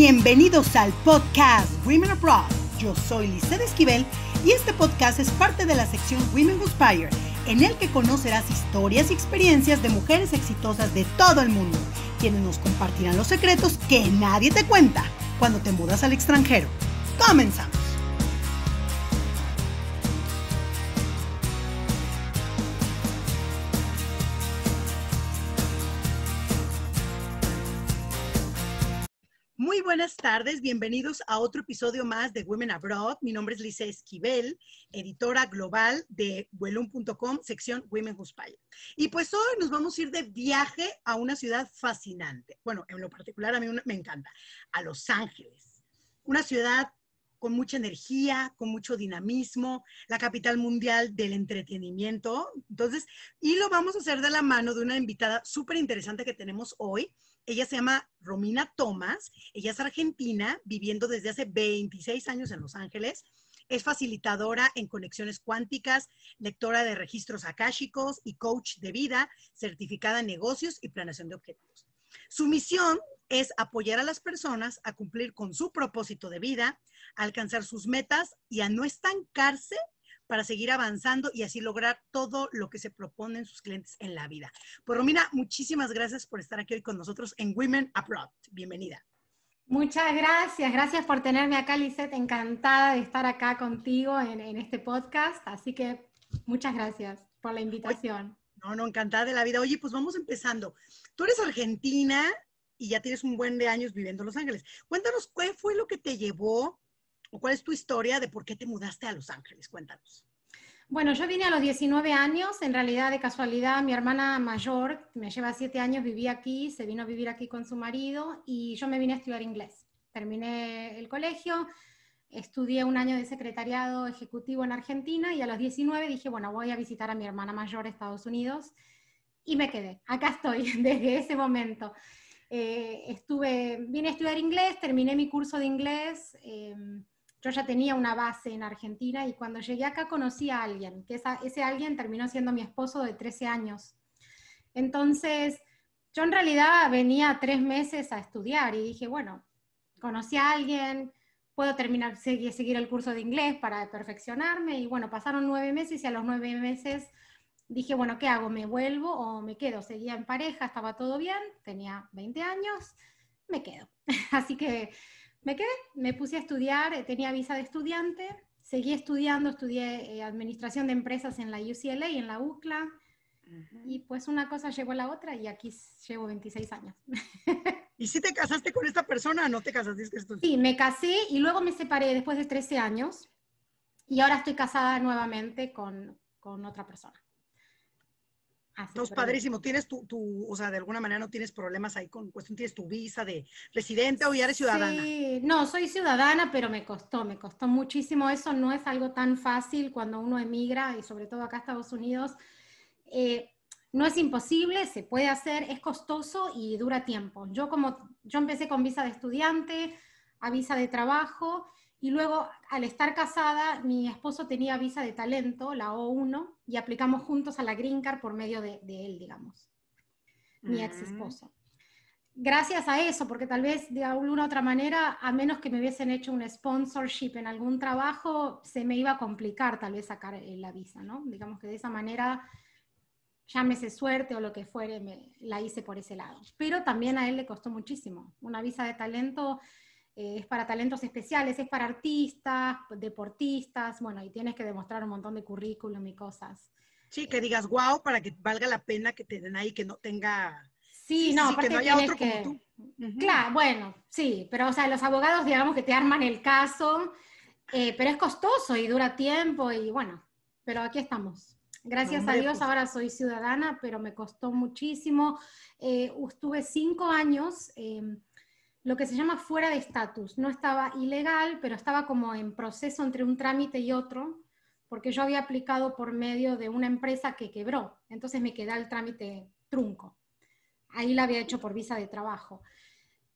Bienvenidos al podcast Women abroad. Yo soy Lizette Esquivel y este podcast es parte de la sección Women Who Inspire, en el que conocerás historias y experiencias de mujeres exitosas de todo el mundo, quienes nos compartirán los secretos que nadie te cuenta cuando te mudas al extranjero. ¡Comenzamos! buenas tardes, bienvenidos a otro episodio más de Women Abroad. Mi nombre es Lisa Esquivel, editora global de Huelum.com, sección Women Who's Y pues hoy nos vamos a ir de viaje a una ciudad fascinante. Bueno, en lo particular a mí me encanta, a Los Ángeles. Una ciudad con mucha energía, con mucho dinamismo, la capital mundial del entretenimiento. Entonces, y lo vamos a hacer de la mano de una invitada súper interesante que tenemos hoy, ella se llama Romina Tomás, ella es argentina, viviendo desde hace 26 años en Los Ángeles. Es facilitadora en conexiones cuánticas, lectora de registros akáshicos y coach de vida, certificada en negocios y planeación de objetivos. Su misión es apoyar a las personas a cumplir con su propósito de vida, a alcanzar sus metas y a no estancarse para seguir avanzando y así lograr todo lo que se proponen sus clientes en la vida. Pues Romina, muchísimas gracias por estar aquí hoy con nosotros en Women Abroad. Bienvenida. Muchas gracias, gracias por tenerme acá, Lisette. Encantada de estar acá contigo en, este podcast. Así que muchas gracias por la invitación. no, no, encantada de la vida. Oye, pues vamos empezando. Tú eres argentina y ya tienes un buen de años viviendo en Los Ángeles. Cuéntanos, ¿qué fue lo que te llevó o cuál es tu historia de por qué te mudaste a Los Ángeles? Cuéntanos. Bueno, yo vine a los 19 años, en realidad de casualidad, mi hermana mayor, me lleva 7 años, vivía aquí, se vino a vivir aquí con su marido y yo me vine a estudiar inglés. Terminé el colegio, estudié un año de secretariado ejecutivo en Argentina y a los 19 dije, bueno, voy a visitar a mi hermana mayor a Estados Unidos y me quedé. Acá estoy desde ese momento. Eh, estuve, vine a estudiar inglés, terminé mi curso de inglés. Eh, yo ya tenía una base en Argentina y cuando llegué acá conocí a alguien, que ese alguien terminó siendo mi esposo de 13 años. Entonces, yo en realidad venía tres meses a estudiar y dije, bueno, conocí a alguien, puedo terminar, seguir el curso de inglés para perfeccionarme y bueno, pasaron nueve meses y a los nueve meses dije, bueno, ¿qué hago? ¿Me vuelvo o me quedo? Seguía en pareja, estaba todo bien, tenía 20 años, me quedo. Así que me quedé, me puse a estudiar, eh, tenía visa de estudiante, seguí estudiando, estudié eh, administración de empresas en la UCLA y en la UCLA. Y pues una cosa llevó a la otra y aquí llevo 26 años. ¿Y si te casaste con esta persona no te casaste? Es que esto... Sí, me casé y luego me separé después de 13 años y ahora estoy casada nuevamente con otra persona. No, es padrísimo. Tienes tu, o sea, de alguna manera no tienes problemas ahí con cuestión, tienes tu visa de residente o ya eres ciudadana. Sí, no, soy ciudadana, pero me costó, me costó muchísimo. Eso no es algo tan fácil cuando uno emigra y sobre todo acá a Estados Unidos. Eh, no es imposible, se puede hacer, es costoso y dura tiempo. Yo como, yo empecé con visa de estudiante, a visa de trabajo y luego, al estar casada, mi esposo tenía visa de talento, la O1, y aplicamos juntos a la Green Card por medio de, él, digamos, mi ex mm. esposo. Gracias a eso, porque tal vez de alguna u otra manera, a menos que me hubiesen hecho un sponsorship en algún trabajo, se me iba a complicar tal vez sacar eh, la visa, ¿no? Digamos que de esa manera, llámese suerte o lo que fuere, la hice por ese lado. Pero también a él le costó muchísimo. Una visa de talento eh, es para talentos especiales, es para artistas, deportistas, bueno, y tienes que demostrar un montón de currículum y cosas. Sí, que eh, digas guau, para que valga la pena que te den ahí, que no tenga... Sí, no, sí, aparte que no haya otro que... tú. Claro, bueno, sí, pero o sea, los abogados digamos que te arman el caso, eh, pero es costoso y dura tiempo y bueno, pero aquí estamos. Gracias a Dios pues. ahora soy ciudadana, pero me costó muchísimo. estuve cinco años em, lo que se llama fuera de estatus. No estaba ilegal, pero estaba como en proceso entre un trámite y otro, porque yo había aplicado por medio de una empresa que quebró. Entonces me quedaba el trámite trunco. Ahí la había hecho por visa de trabajo.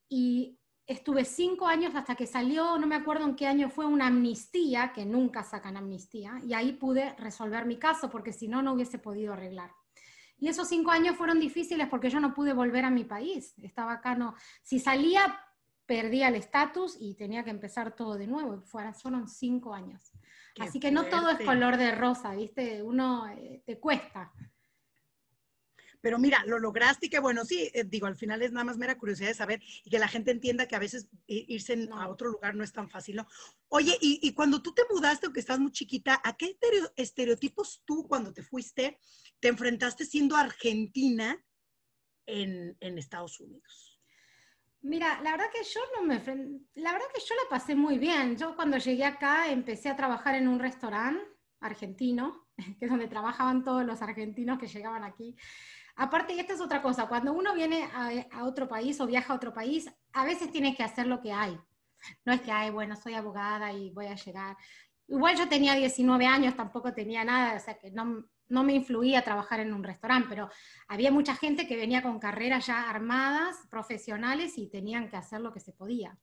Y estuve cinco años hasta que salió, no me acuerdo en qué año fue, una amnistía, que nunca sacan amnistía, y ahí pude resolver mi caso, porque si no, no hubiese podido arreglar. Y esos cinco años fueron difíciles porque yo no pude volver a mi país. Estaba acá, no. Si salía, perdía el estatus y tenía que empezar todo de nuevo. Fueron cinco años. Así que no todo es color de rosa, ¿viste? Uno eh, te cuesta. Pero mira, lo lograste y que bueno, sí, eh, digo, al final es nada más mera curiosidad de saber y que la gente entienda que a veces irse a otro lugar no es tan fácil, Oye, y, cuando tú te mudaste aunque que estás muy chiquita, ¿a qué estereotipos tú cuando te fuiste te enfrentaste siendo argentina en, en Estados Unidos? Mira, la verdad que yo no me la verdad que yo la pasé muy bien. Yo cuando llegué acá empecé a trabajar en un restaurante argentino, que es donde trabajaban todos los argentinos que llegaban aquí. Aparte, y esta es otra cosa, cuando uno viene a, otro país o viaja a otro país, a veces tienes que hacer lo que hay. No es que, ay, bueno, soy abogada y voy a llegar. Igual yo tenía 19 años, tampoco tenía nada, o sea que no, me influía trabajar en un restaurante, pero había mucha gente que venía con carreras ya armadas, profesionales, y tenían que hacer lo que se podía.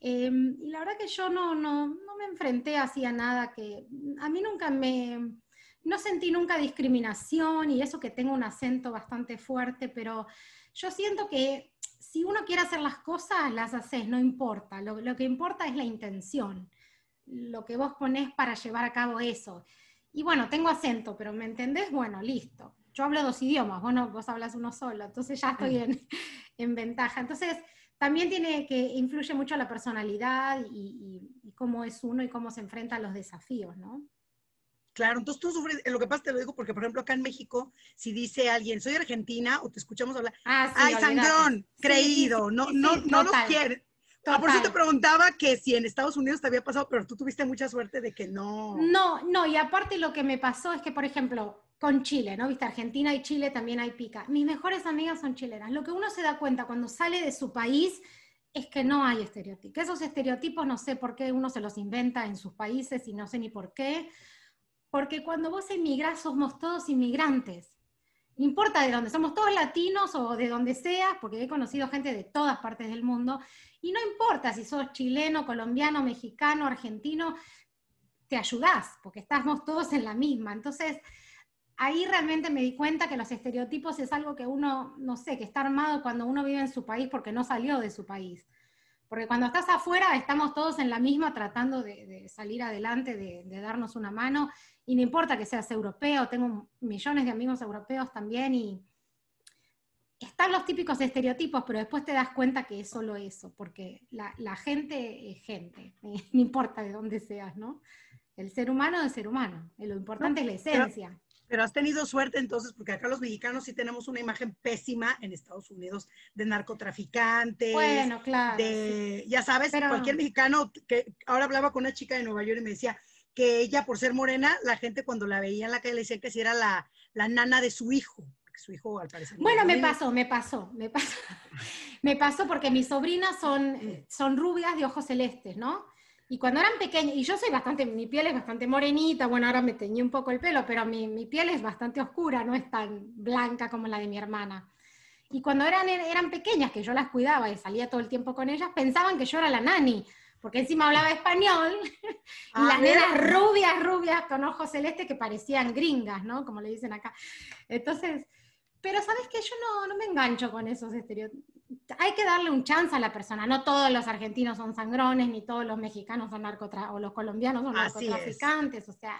Em, y la verdad que yo no, no, no me enfrenté así a nada que a mí nunca me, no sentí nunca discriminación y eso que tengo un acento bastante fuerte, pero yo siento que si uno quiere hacer las cosas, las haces, no importa. Lo, que importa es la intención, lo que vos ponés para llevar a cabo eso. Y bueno, tengo acento, pero ¿me entendés? Bueno, listo. Yo hablo dos idiomas, vos, no, vos hablas uno solo, entonces ya estoy en, ventaja. Entonces, también tiene que influye mucho la personalidad y, y, cómo es uno y cómo se enfrenta a los desafíos, ¿no? Claro, entonces tú sufres, eh, lo que pasa te lo digo porque, por ejemplo, acá en México, si dice alguien, soy argentina, o te escuchamos hablar, ah, ay, creído, no, no, no los ah, por eso te preguntaba que si en Estados Unidos te había pasado, pero tú tuviste mucha suerte de que no. No, no, y aparte lo que me pasó es que, por ejemplo, con Chile, ¿no? Viste, Argentina y Chile también hay pica. Mis mejores amigas son chilenas. Lo que uno se da cuenta cuando sale de su país es que no hay estereotipos. Esos estereotipos no sé por qué uno se los inventa en sus países y no sé ni por qué porque cuando vos emigras somos todos inmigrantes. No importa de dónde, somos todos latinos o de donde seas, porque he conocido gente de todas partes del mundo, y no importa si sos chileno, colombiano, mexicano, argentino, te ayudás, porque estamos todos en la misma. Entonces, ahí realmente me di cuenta que los estereotipos es algo que uno, no sé, que está armado cuando uno vive en su país porque no salió de su país porque cuando estás afuera estamos todos en la misma tratando de, salir adelante, de, darnos una mano, y no importa que seas europeo, tengo millones de amigos europeos también, y están los típicos estereotipos, pero después te das cuenta que es solo eso, porque la, gente es gente, no importa de dónde seas, ¿no? El ser humano es ser humano, lo importante es la esencia. Pero has tenido suerte entonces, porque acá los mexicanos sí tenemos una imagen pésima en Estados Unidos de narcotraficantes. Bueno, claro. Ya sabes, cualquier mexicano que ahora hablaba con una chica de Nueva York y me decía que ella, por ser morena, la gente cuando la veía en la calle le decía que si era la, la nana de su hijo su hijo Bueno, me pasó, me pasó, me pasó. me pasó porque mis sobrinas son, son rubias de ojos celestes, ¿no? Y cuando eran pequeñas, y yo soy bastante, mi piel es bastante morenita, bueno, ahora me teñí un poco el pelo, pero mi, piel es bastante oscura, no es tan blanca como la de mi hermana. Y cuando eran, eran pequeñas, que yo las cuidaba y salía todo el tiempo con ellas, pensaban que yo era la nani, porque encima hablaba español, y ah, las rubias, rubias, con ojos celestes que parecían gringas, ¿no? Como le dicen acá. Entonces, pero sabes que yo no, no me engancho con esos estereotipos hay que darle un chance a la persona. No todos los argentinos son sangrones, ni todos los mexicanos son narcotraficantes, o los colombianos son narcotraficantes. O sea,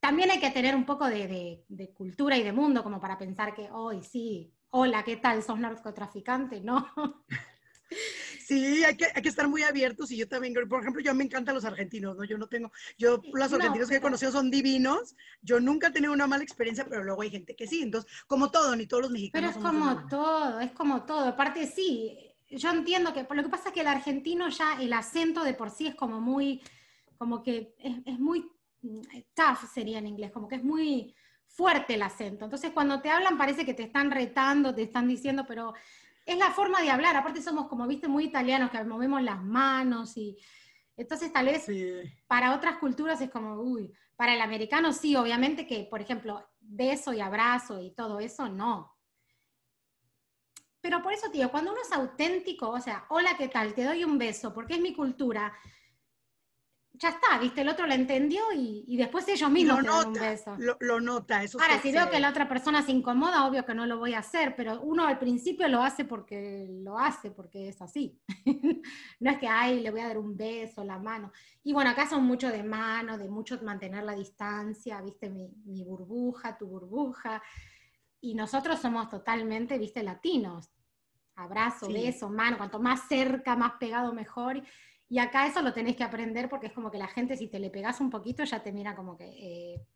también hay que tener un poco de, cultura y de mundo como para pensar que, hoy sí, hola, ¿qué tal? ¿Sos narcotraficante? No. Sí, hay que, hay que estar muy abiertos y yo también, por ejemplo, yo me encantan los argentinos, ¿no? Yo no tengo, yo los argentinos que he conocido son divinos, yo nunca he tenido una mala experiencia, pero luego hay gente que sí, entonces, como todo, ni todos los mexicanos. Pero es como todo, es como todo, aparte sí, yo entiendo que, por lo que pasa es que el argentino ya, el acento de por sí es como muy, como que es, es muy tough sería en inglés, como que es muy fuerte el acento, entonces cuando te hablan parece que te están retando, te están diciendo, pero es la forma de hablar, aparte somos como, viste, muy italianos, que movemos las manos y... Entonces tal vez para otras culturas es como, uy, para el americano sí, obviamente que, por ejemplo, beso y abrazo y todo eso, no. Pero por eso, tío, cuando uno es auténtico, o sea, hola, ¿qué tal? Te doy un beso, porque es mi cultura, ya está, viste, el otro lo entendió y, después ellos mismos lo nota, un beso. Lo, nota, eso Ahora, si veo que la otra persona se incomoda, obvio que no lo voy a hacer, pero uno al principio lo hace porque lo hace, porque es así. no es que, ay, le voy a dar un beso, la mano. Y bueno, acá son mucho de mano, de mucho mantener la distancia, viste, mi, burbuja, tu burbuja. Y nosotros somos totalmente, viste, latinos. Abrazo, beso, mano, cuanto más cerca, más pegado, mejor y acá eso lo tenés que aprender porque es como que la gente, si te le pegas un poquito, ya te mira como que. Eh,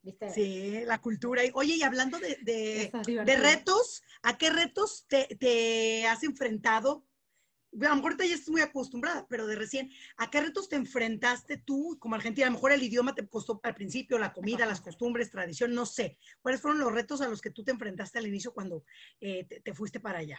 ¿Viste? Sí, la cultura. Oye, y hablando de, de, retos, ¿a qué retos te, te, has enfrentado? A lo mejor ya estás muy acostumbrada, pero de recién, ¿a qué retos te enfrentaste tú como argentina? A lo mejor el idioma te costó al principio, la comida, las costumbres, tradición, no sé. ¿Cuáles fueron los retos a los que tú te enfrentaste al inicio cuando eh, te fuiste para allá?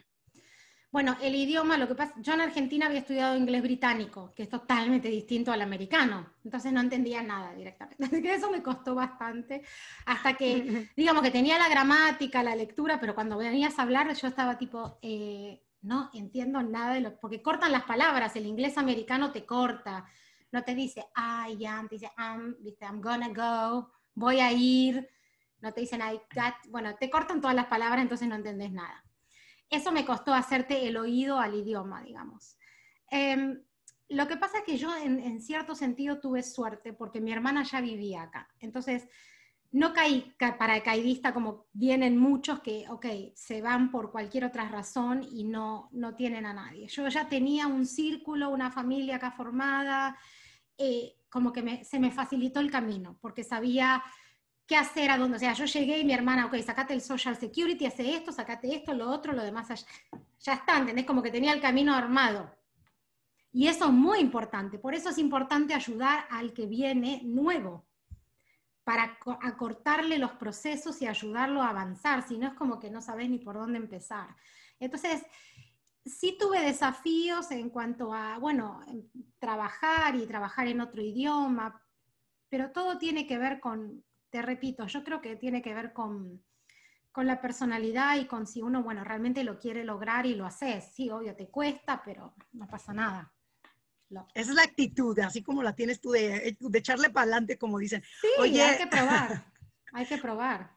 Bueno, el idioma, lo que pasa, yo en Argentina había estudiado inglés británico, que es totalmente distinto al americano, entonces no entendía nada directamente. Así que eso me costó bastante, hasta que, digamos que tenía la gramática, la lectura, pero cuando venías a hablar yo estaba tipo, eh, no entiendo nada de lo, porque cortan las palabras, el inglés americano te corta, no te dice I am, te dice I'm, I'm gonna go, voy a ir, no te dicen I got, bueno, te cortan todas las palabras, entonces no entendés nada. Eso me costó hacerte el oído al idioma, digamos. Em, lo que pasa es que yo en, cierto sentido tuve suerte porque mi hermana ya vivía acá. Entonces, no caí ca paracaidista como vienen muchos que, ok, se van por cualquier otra razón y no, no tienen a nadie. Yo ya tenía un círculo, una familia acá formada, eh, como que se me facilitó el camino porque sabía qué hacer, a dónde. O sea, yo llegué y mi hermana, ok, sacate el Social Security, hace esto, sacate esto, lo otro, lo demás. Allá. Ya está, ¿entendés? Como que tenía el camino armado. Y eso es muy importante. Por eso es importante ayudar al que viene nuevo, para acortarle los procesos y ayudarlo a avanzar. Si no, es como que no sabes ni por dónde empezar. Entonces, sí tuve desafíos en cuanto a, bueno, trabajar y trabajar en otro idioma, pero todo tiene que ver con, te repito, yo creo que tiene que ver con, la personalidad y con si uno, bueno, realmente lo quiere lograr y lo hace. Sí, obvio, te cuesta, pero no pasa nada. Esa es la actitud, así como la tienes tú de, eh, echarle para adelante, como dicen. Sí, hay que probar. Hay que probar.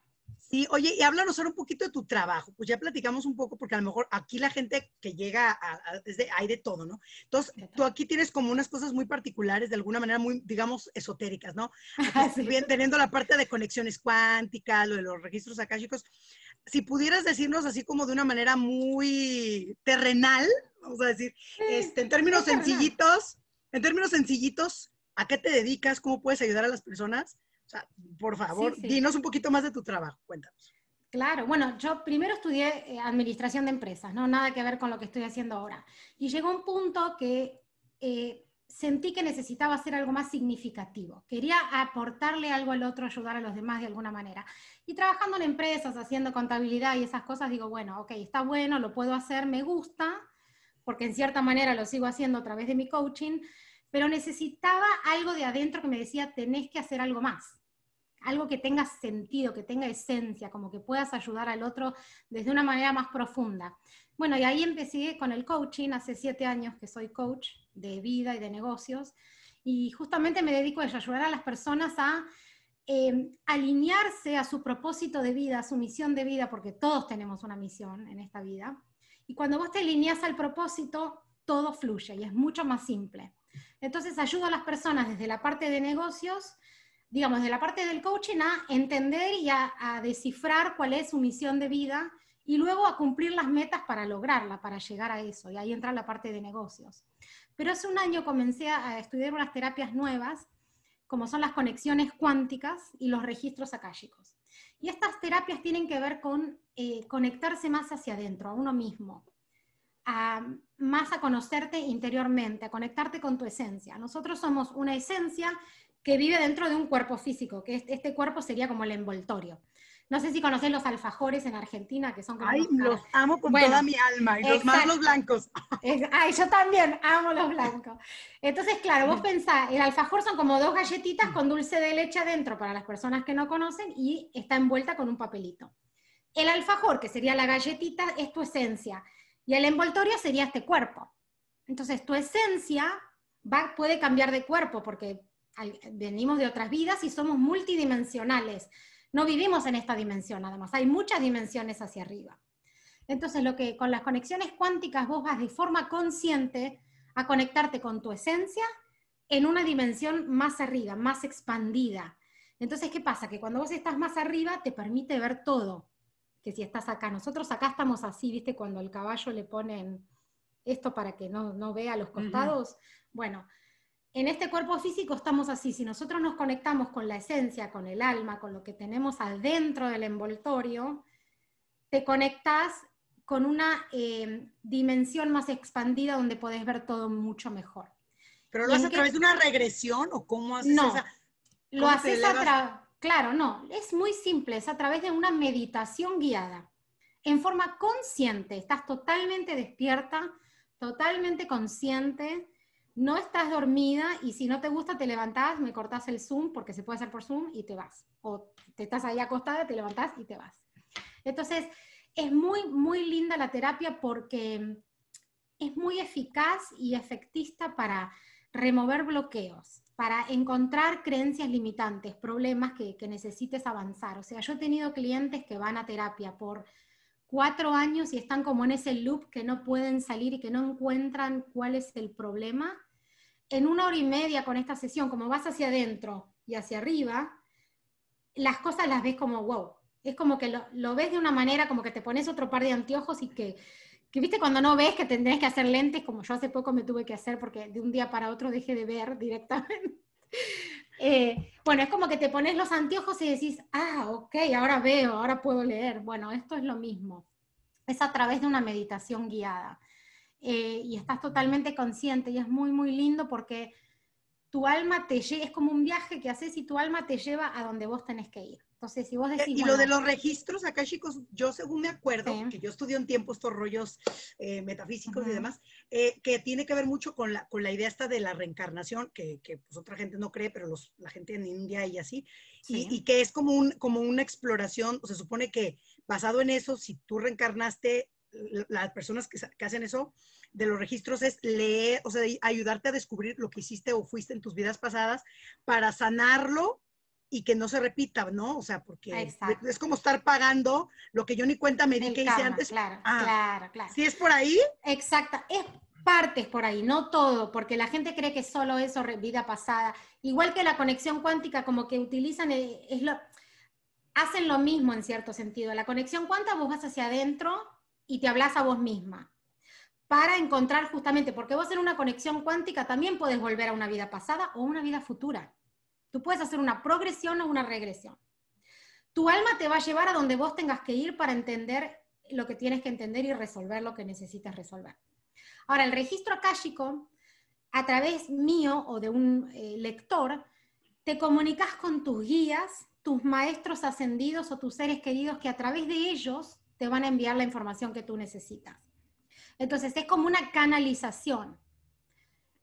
Sí, oye, y háblanos ahora un poquito de tu trabajo. Pues ya platicamos un poco, porque a lo mejor aquí la gente que llega, es de, hay de todo, ¿no? Entonces, tú aquí tienes como unas cosas muy particulares, de alguna manera muy, digamos, esotéricas, ¿no? bien, teniendo la parte de conexiones cuánticas, lo de los registros akáshicos. Si pudieras decirnos así como de una manera muy terrenal, vamos a decir, este, en términos sencillitos, en términos sencillitos, ¿a qué te dedicas? ¿Cómo puedes ayudar a las personas? O sea, por favor, dinos un poquito más de tu trabajo, cuéntanos. Claro, bueno, yo primero estudié eh, administración de empresas, ¿no? Nada que ver con lo que estoy haciendo ahora. Y llegó un punto que eh, sentí que necesitaba hacer algo más significativo. Quería aportarle algo al otro, ayudar a los demás de alguna manera. Y trabajando en empresas, haciendo contabilidad y esas cosas, digo, bueno, ok, está bueno, lo puedo hacer, me gusta, porque en cierta manera lo sigo haciendo a través de mi coaching, pero necesitaba algo de adentro que me decía, tenés que hacer algo más, algo que tenga sentido, que tenga esencia, como que puedas ayudar al otro desde una manera más profunda. Bueno, y ahí empecé con el coaching, hace siete años que soy coach de vida y de negocios, y justamente me dedico a ayudar a las personas a em, alinearse a su propósito de vida, a su misión de vida, porque todos tenemos una misión en esta vida. Y cuando vos te alineas al propósito, todo fluye y es mucho más simple. Entonces ayudo a las personas desde la parte de negocios, digamos, desde la parte del coaching a entender y a, descifrar cuál es su misión de vida y luego a cumplir las metas para lograrla, para llegar a eso. Y ahí entra la parte de negocios. Pero hace un año comencé a estudiar unas terapias nuevas, como son las conexiones cuánticas y los registros akáshicos. Y estas terapias tienen que ver con eh, conectarse más hacia adentro, a uno mismo, a más a conocerte interiormente, a conectarte con tu esencia. Nosotros somos una esencia que vive dentro de un cuerpo físico, que este cuerpo sería como el envoltorio. No sé si conoces los alfajores en Argentina, que son como... Ay, los, amo con toda mi alma, y los más blancos. Ay, yo también amo los blancos. Entonces, claro, vos mm. pensás, el alfajor son como dos galletitas con dulce de leche adentro, para las personas que no conocen, y está envuelta con un papelito. El alfajor, que sería la galletita, es tu esencia. Y el envoltorio sería este cuerpo. Entonces, tu esencia va, puede cambiar de cuerpo porque venimos de otras vidas y somos multidimensionales. No vivimos en esta dimensión, además, hay muchas dimensiones hacia arriba. Entonces, lo que con las conexiones cuánticas vos vas de forma consciente a conectarte con tu esencia en una dimensión más arriba, más expandida. Entonces, ¿qué pasa? Que cuando vos estás más arriba te permite ver todo si estás acá. Nosotros acá estamos así, ¿viste? Cuando al caballo le ponen esto para que no, no vea los costados. Bueno, en este cuerpo físico estamos así. Si nosotros nos conectamos con la esencia, con el alma, con lo que tenemos adentro del envoltorio, te conectas con una eh, dimensión más expandida donde podés ver todo mucho mejor. ¿Pero lo haces a través de una regresión o cómo haces no, lo haces a través Claro, no, es muy simple, es a través de una meditación guiada, en forma consciente, estás totalmente despierta, totalmente consciente, no estás dormida y si no te gusta te levantás, me cortás el Zoom porque se puede hacer por Zoom y te vas. O te estás ahí acostada, te levantás y te vas. Entonces, es muy, muy linda la terapia porque es muy eficaz y efectista para remover bloqueos para encontrar creencias limitantes, problemas que, necesites avanzar. O sea, yo he tenido clientes que van a terapia por cuatro años y están como en ese loop que no pueden salir y que no encuentran cuál es el problema. En una hora y media con esta sesión, como vas hacia adentro y hacia arriba, las cosas las ves como wow. Es como que lo ves de una manera, como que te pones otro par de anteojos y que, que viste cuando no ves que tendrías que hacer lentes, como yo hace poco me tuve que hacer porque de un día para otro dejé de ver directamente. Eh, bueno, es como que te pones los anteojos y decís, ah, ok, ahora veo, ahora puedo leer. Bueno, esto es lo mismo. Es a través de una meditación guiada. Eh, y estás totalmente consciente y es muy, muy lindo porque tu alma te es como un viaje que haces y tu alma te lleva a donde vos tenés que ir si eh, Y lo de los registros acá, chicos, yo según me acuerdo, que yo estudié en tiempo estos rollos eh, metafísicos y demás, eh, que tiene que ver mucho con la, con la idea esta de la reencarnación, que, que pues, otra gente no cree, pero la gente en India y así, y, que es como, un, como una exploración, o se supone que basado en eso, si tú reencarnaste, las personas que, que hacen eso, de los registros es leer, o sea, ayudarte a descubrir lo que hiciste o fuiste en tus vidas pasadas para sanarlo y que no se repita, ¿no? O sea, porque es como estar pagando lo que yo ni cuenta me di que hice antes. Claro, ah, claro, claro. Si es por ahí? Exacto, es partes por ahí, no todo, porque la gente cree que solo eso, vida pasada. Igual que la conexión cuántica, como que utilizan, eh, es lo, hacen lo mismo en cierto sentido. La conexión cuántica vos vas hacia adentro y te hablas a vos misma para encontrar justamente, porque vos en una conexión cuántica también puedes volver a una vida pasada o una vida futura. Tú puedes hacer una progresión o una regresión. Tu alma te va a llevar a donde vos tengas que ir para entender lo que tienes que entender y resolver lo que necesitas resolver. Ahora, el registro akáshico, a través mío o de un eh, lector, te comunicas con tus guías, tus maestros ascendidos o tus seres queridos que a través de ellos te van a enviar la información que tú necesitas. Entonces, es como una canalización.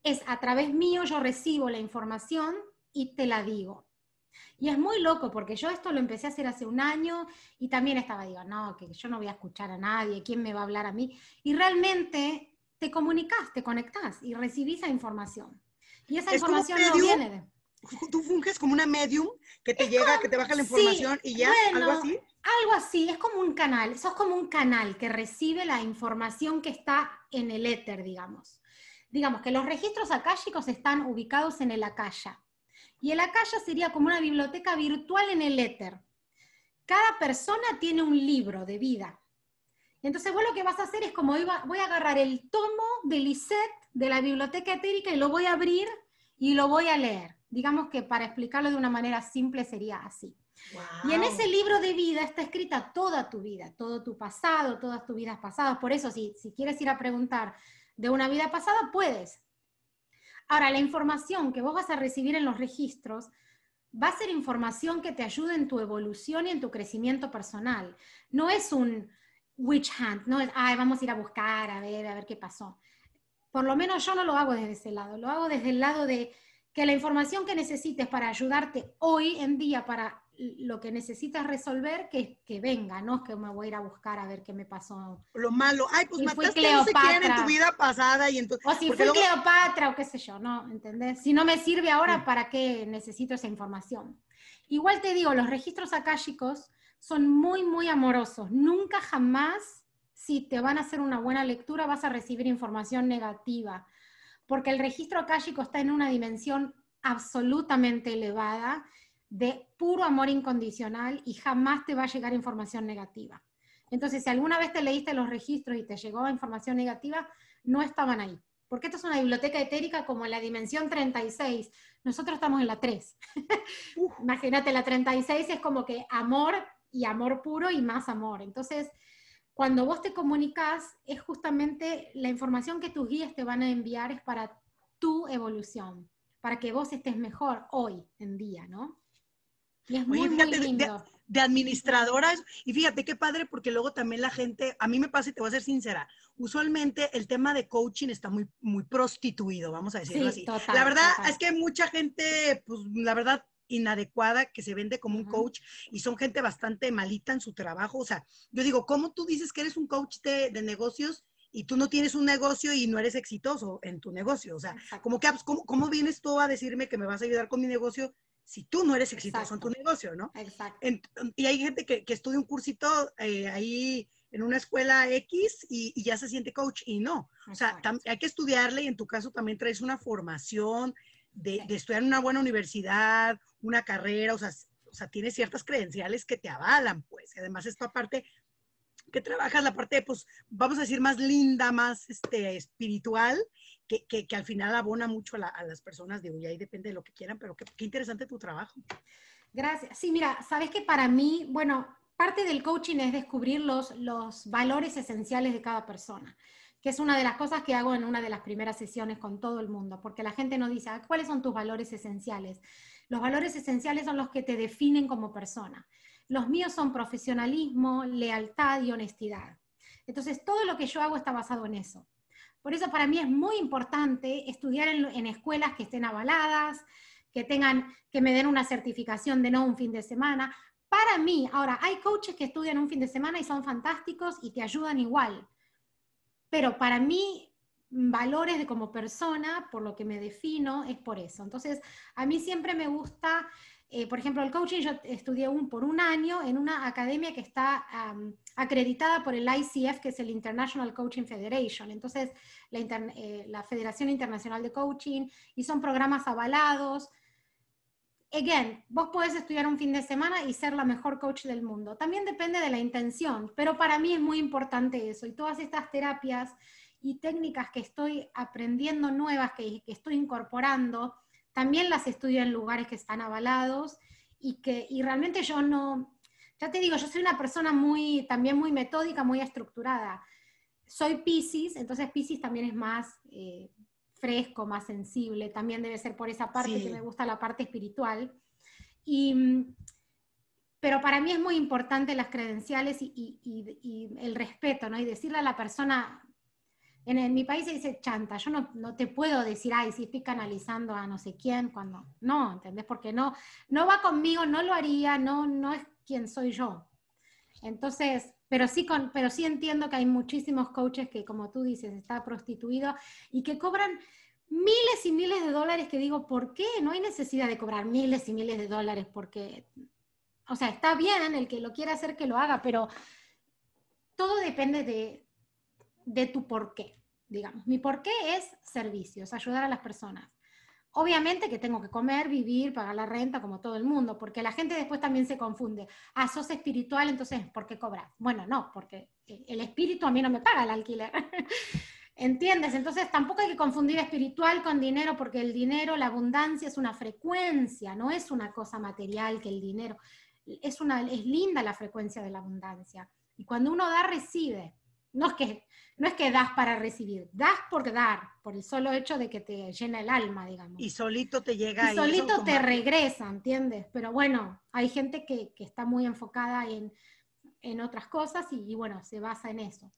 Es a través mío yo recibo la información y te la digo. Y es muy loco porque yo esto lo empecé a hacer hace un año y también estaba, digo, no, que yo no voy a escuchar a nadie, ¿quién me va a hablar a mí? Y realmente te comunicas, te conectas y recibís la información. Y esa información no viene de... Tú funges como una medium que te llega, que te baja la información y ya, algo así. Algo así, es como un canal, sos como un canal que recibe la información que está en el éter, digamos. Digamos que los registros akáshicos están ubicados en el akasha, y el Akasha sería como una biblioteca virtual en el éter. Cada persona tiene un libro de vida. Entonces vos lo que vas a hacer es como voy a agarrar el tomo de Lisette de la biblioteca etérica y lo voy a abrir y lo voy a leer. Digamos que para explicarlo de una manera simple sería así. Y en ese libro de vida está escrita toda tu vida, todo tu pasado, todas tus vidas pasadas. Por eso, si, si quieres ir a preguntar de una vida pasada, puedes. Ahora, la información que vos vas a recibir en los registros va a ser información que te ayude en tu evolución y en tu crecimiento personal. No es un witch hunt, no es, ay, vamos a ir a buscar, a ver, a ver qué pasó. Por lo menos yo no lo hago desde ese lado, lo hago desde el lado de que la información que necesites para ayudarte hoy en día para lo que necesitas resolver, que, que venga, no es que me voy a ir a buscar a ver qué me pasó. Lo malo, ay, pues mataste Cleopatra. en tu vida pasada. Y o si fui Cleopatra o qué sé yo, ¿no? ¿Entendés? Si no me sirve ahora, ¿para qué necesito esa información? Igual te digo, los registros akáshicos son muy, muy amorosos. Nunca jamás, si te van a hacer una buena lectura, vas a recibir información negativa. Porque el registro akáshico está en una dimensión absolutamente elevada de puro amor incondicional y jamás te va a llegar información negativa. Entonces, si alguna vez te leíste los registros y te llegó información negativa, no estaban ahí. Porque esto es una biblioteca etérica como la dimensión 36. Nosotros estamos en la 3. Imagínate, la 36 es como que amor y amor puro y más amor. Entonces, cuando vos te comunicas, es justamente la información que tus guías te van a enviar es para tu evolución, para que vos estés mejor hoy en día, ¿no? muy, De, administradora. Y fíjate qué padre, porque luego también la gente, a mí me pasa y te voy a ser sincera, usualmente el tema de coaching está muy, muy prostituido, vamos a decirlo así. la verdad es que hay mucha gente, pues la verdad inadecuada que se vende como un coach y son gente bastante malita en su trabajo. O sea, yo digo, ¿cómo tú dices que eres un coach de, negocios? y tú no tienes un negocio y no eres exitoso en tu negocio. O sea, ah, pues, ¿cómo vienes tú a decirme que me vas a ayudar con mi negocio si tú no eres exitoso en tu negocio, ¿no? Exacto. y hay gente que, que estudia un cursito eh, ahí en una escuela X y, ya se siente coach y no. O sea, hay que estudiarle y en tu caso también traes una formación de, estudiar en una buena universidad, una carrera, o sea, o tienes ciertas credenciales que te avalan, pues. además esto aparte, que trabajas la parte, pues, vamos a decir, más linda, más este, espiritual, que, al final abona mucho a, las personas, de y ahí depende de lo que quieran, pero qué, interesante tu trabajo. Gracias. Sí, mira, sabes que para mí, bueno, parte del coaching es descubrir los, los valores esenciales de cada persona que es una de las cosas que hago en una de las primeras sesiones con todo el mundo, porque la gente nos dice, ah, ¿cuáles son tus valores esenciales? Los valores esenciales son los que te definen como persona. Los míos son profesionalismo, lealtad y honestidad. Entonces, todo lo que yo hago está basado en eso. Por eso para mí es muy importante estudiar en, escuelas que estén avaladas, que tengan, que me den una certificación de no un fin de semana. Para mí, ahora, hay coaches que estudian un fin de semana y son fantásticos y te ayudan igual. Pero para mí, valores de como persona, por lo que me defino, es por eso. Entonces, a mí siempre me gusta eh, por ejemplo, el coaching yo estudié un, por un año en una academia que está acreditada por el ICF, que es el International Coaching Federation. Entonces, eh, la, Federación Internacional de Coaching, y son programas avalados. Again, vos podés estudiar un fin de semana y ser la mejor coach del mundo. También depende de la intención, pero para mí es muy importante eso. Y todas estas terapias y técnicas que estoy aprendiendo nuevas, que estoy incorporando, también las estudio en lugares que están avalados y que realmente yo no, ya te digo, yo soy una persona muy, también muy metódica, muy estructurada. Soy Pisces, entonces Pisces también es más eh, fresco, más sensible, también debe ser por esa parte que me gusta la parte espiritual. pero para mí es muy importante las credenciales y, el respeto, ¿no? Y decirle a la persona, en, mi país se dice chanta, yo no, te puedo decir, ay, si estoy canalizando a no sé quién, cuando no, ¿entendés? Porque no, no va conmigo, no lo haría, no, no es quien soy yo. Entonces, pero sí, con, pero sí entiendo que hay muchísimos coaches que, como tú dices, está prostituido y que cobran miles y miles de dólares que digo, ¿por qué? No hay necesidad de cobrar miles y miles de dólares porque, o sea, está bien el que lo quiera hacer que lo haga, pero todo depende de, de tu por qué, digamos. Mi por qué es servicios, ayudar a las personas. Obviamente que tengo que comer, vivir, pagar la renta, como todo el mundo, porque la gente después también se confunde. Ah, sos espiritual, entonces, ¿por qué cobras? Bueno, no, porque el espíritu a mí no me paga el alquiler. ¿Entiendes? Entonces tampoco hay que confundir espiritual con dinero, porque el dinero, la abundancia es una frecuencia, no es una cosa material que el dinero. Es, una, es linda la frecuencia de la abundancia. Y cuando uno da, recibe. No es que, no es que das para recibir, das por dar, por el solo hecho de que te llena el alma, digamos. Y solito te llega. Y solito te regresa, ¿entiendes? Pero bueno, hay gente que, está muy enfocada en, en otras cosas y, bueno, se basa en eso.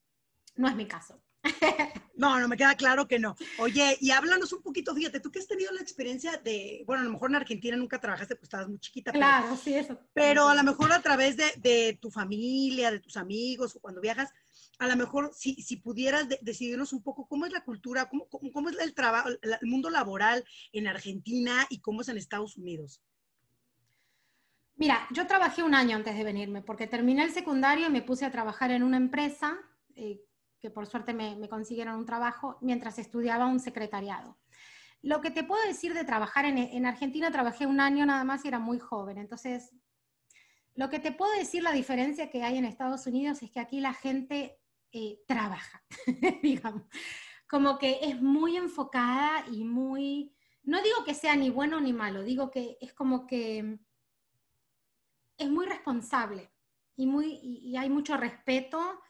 No es mi caso. No, no me queda claro que no. Oye, y háblanos un poquito, fíjate, tú que has tenido la experiencia de, bueno, a lo mejor en Argentina nunca trabajaste, pues estabas muy chiquita. Claro, sí, eso. Pero a lo mejor a través de, de, tu familia, de tus amigos, cuando viajas, a lo mejor si, si pudieras decidirnos un poco cómo es la cultura, cómo, es el trabajo, el mundo laboral en Argentina y cómo es en Estados Unidos. Mira, yo trabajé un año antes de venirme, porque terminé el secundario y me puse a trabajar en una empresa, eh, que por suerte me, consiguieron un trabajo, mientras estudiaba un secretariado. Lo que te puedo decir de trabajar en, en, Argentina, trabajé un año nada más y era muy joven. Entonces, lo que te puedo decir, la diferencia que hay en Estados Unidos es que aquí la gente eh, trabaja, digamos. Como que es muy enfocada y muy, no digo que sea ni bueno ni malo, digo que es como que es muy responsable y, muy, hay mucho respeto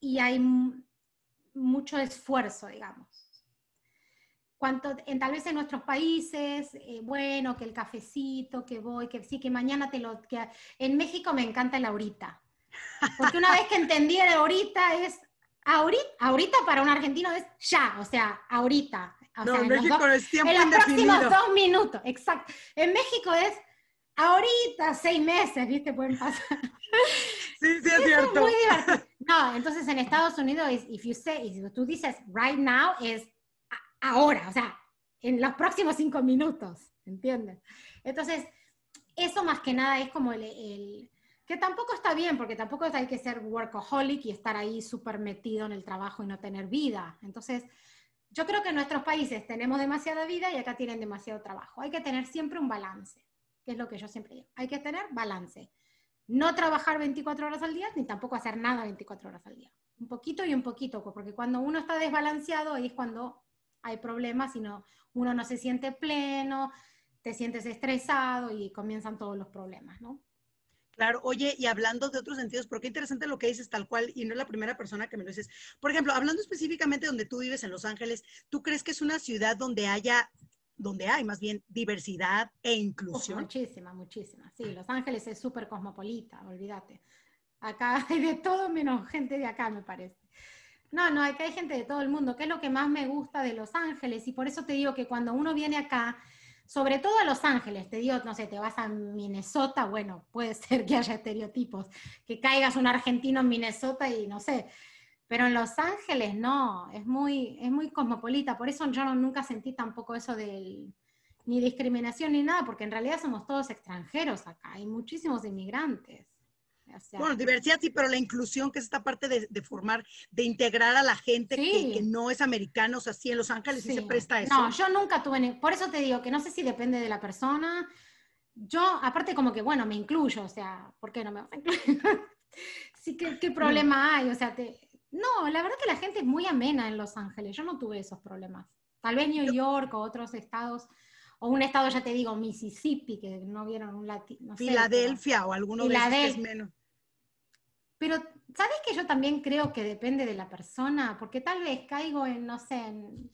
y hay mucho esfuerzo, digamos. Cuanto, en, tal vez en nuestros países, eh, bueno, que el cafecito, que voy, que sí, que mañana te lo... Que, en México me encanta la ahorita, porque una vez que entendí el ahorita es, ahorita, ahorita para un argentino es ya, o sea, ahorita. no, en México es tiempo En los próximos dos minutos, exacto. En México es ahorita, seis meses, ¿viste? Pueden pasar. Sí, sí, es cierto. muy divertido. No, entonces en Estados Unidos, es, if you say, si tú dices right now, es ahora, o sea, en los próximos cinco minutos, ¿entiendes? Entonces, eso más que nada es como el que tampoco está bien, porque tampoco hay que ser workaholic y estar ahí súper metido en el trabajo y no tener vida. Entonces, yo creo que en nuestros países tenemos demasiada vida y acá tienen demasiado trabajo. Hay que tener siempre un balance, que es lo que yo siempre digo. Hay que tener balance. No trabajar 24 horas al día, ni tampoco hacer nada 24 horas al día. Un poquito y un poquito, porque cuando uno está desbalanceado es cuando hay problemas, sino uno no se siente pleno, te sientes estresado y comienzan todos los problemas, ¿no? Claro, oye, y hablando de otros sentidos, porque interesante lo que dices tal cual, y no es la primera persona que me lo dices. Por ejemplo, hablando específicamente donde tú vives en Los Ángeles, ¿tú crees que es una ciudad donde haya, donde hay más bien diversidad e inclusión? muchísima, muchísima. Sí, Los Ángeles es súper cosmopolita, olvídate. Acá hay de todo menos gente de acá, me parece. No, no, aquí hay gente de todo el mundo, que es lo que más me gusta de Los Ángeles, y por eso te digo que cuando uno viene acá, sobre todo a Los Ángeles, te digo, no sé, te vas a Minnesota, bueno, puede ser que haya estereotipos, que caigas un argentino en Minnesota y no sé, pero en Los Ángeles no, es muy, es muy cosmopolita, por eso yo nunca sentí tampoco eso del ni discriminación ni nada, porque en realidad somos todos extranjeros acá, hay muchísimos inmigrantes bueno, diversidad sí, pero la inclusión, que es esta parte de, formar, de integrar a la gente que, no es americana, o sea, sí, en Los Ángeles sí. se presta eso. No, yo nunca tuve, por eso te digo que no sé si depende de la persona. Yo, aparte como que, bueno, me incluyo, o sea, ¿por qué no me vas a incluir? sí, ¿qué, problema hay? O sea, no, la verdad que la gente es muy amena en Los Ángeles, yo no tuve esos problemas. Tal vez New York o otros estados o un estado, ya te digo, Mississippi, que no vieron un latino. No Filadelfia o alguno de esos menos. Pero, ¿sabes que yo también creo que depende de la persona? Porque tal vez caigo en, no sé, en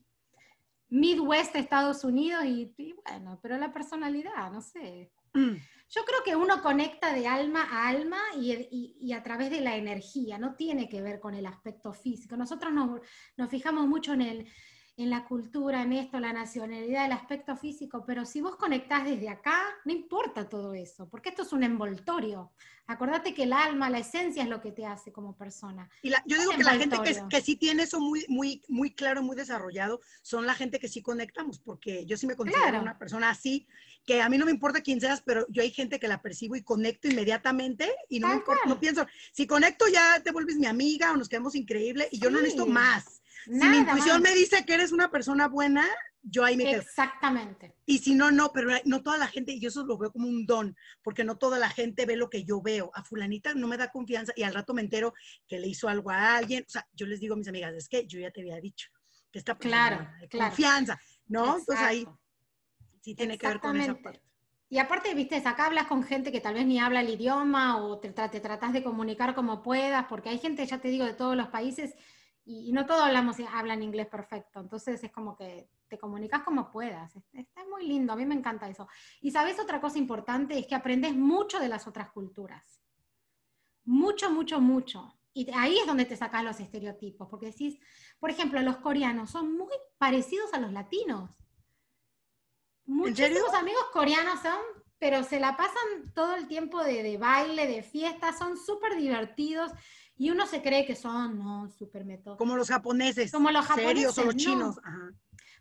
Midwest, Estados Unidos, y, bueno, pero la personalidad, no sé. Mm. Yo creo que uno conecta de alma a alma y, a través de la energía, no tiene que ver con el aspecto físico. Nosotros nos fijamos mucho en el, en la cultura, en esto, la nacionalidad, el aspecto físico, pero si vos conectás desde acá, no importa todo eso, porque esto es un envoltorio. Acordate que el alma, la esencia es lo que te hace como persona. Y yo digo que la gente que, sí tiene eso muy, muy, muy claro, muy desarrollado, son la gente que sí conectamos, porque yo sí me considero una persona así, que a mí no me importa quién seas, pero yo hay gente que la percibo y conecto inmediatamente y no, no pienso, si conecto ya te vuelves mi amiga o nos quedamos increíble y yo no necesito más si mi intuición me dice que eres una persona buena, yo ahí me quedo. Exactamente. Y si no, no, pero no toda la gente, y yo eso lo veo como un don, porque no toda la gente ve lo que yo veo. A fulanita no me da confianza y al rato me entero que le hizo algo a alguien. O sea, yo les digo a mis amigas, es que yo ya te había dicho que está claro, claro. confianza, ¿no? Entonces pues ahí sí tiene que ver con esa parte. Y aparte, viste, acá hablas con gente que tal vez ni habla el idioma o te, te tratas de comunicar como puedas, porque hay gente, ya te digo, de todos los países y, no todos hablamos, hablan inglés perfecto, entonces es como que te comunicas como puedas, está muy lindo, a mí me encanta eso. Y sabes, otra cosa importante es que aprendes mucho de las otras culturas, mucho, mucho, mucho. Y ahí es donde te sacas los estereotipos, porque decís, por ejemplo, los coreanos son muy parecidos a los latinos. muchos amigos coreanos son, pero se la pasan todo el tiempo de, de baile, de fiesta, son súper divertidos. Y uno se cree que son, no, súper métodos. Como los japoneses. Como los japoneses. Serios o los chinos. Ajá.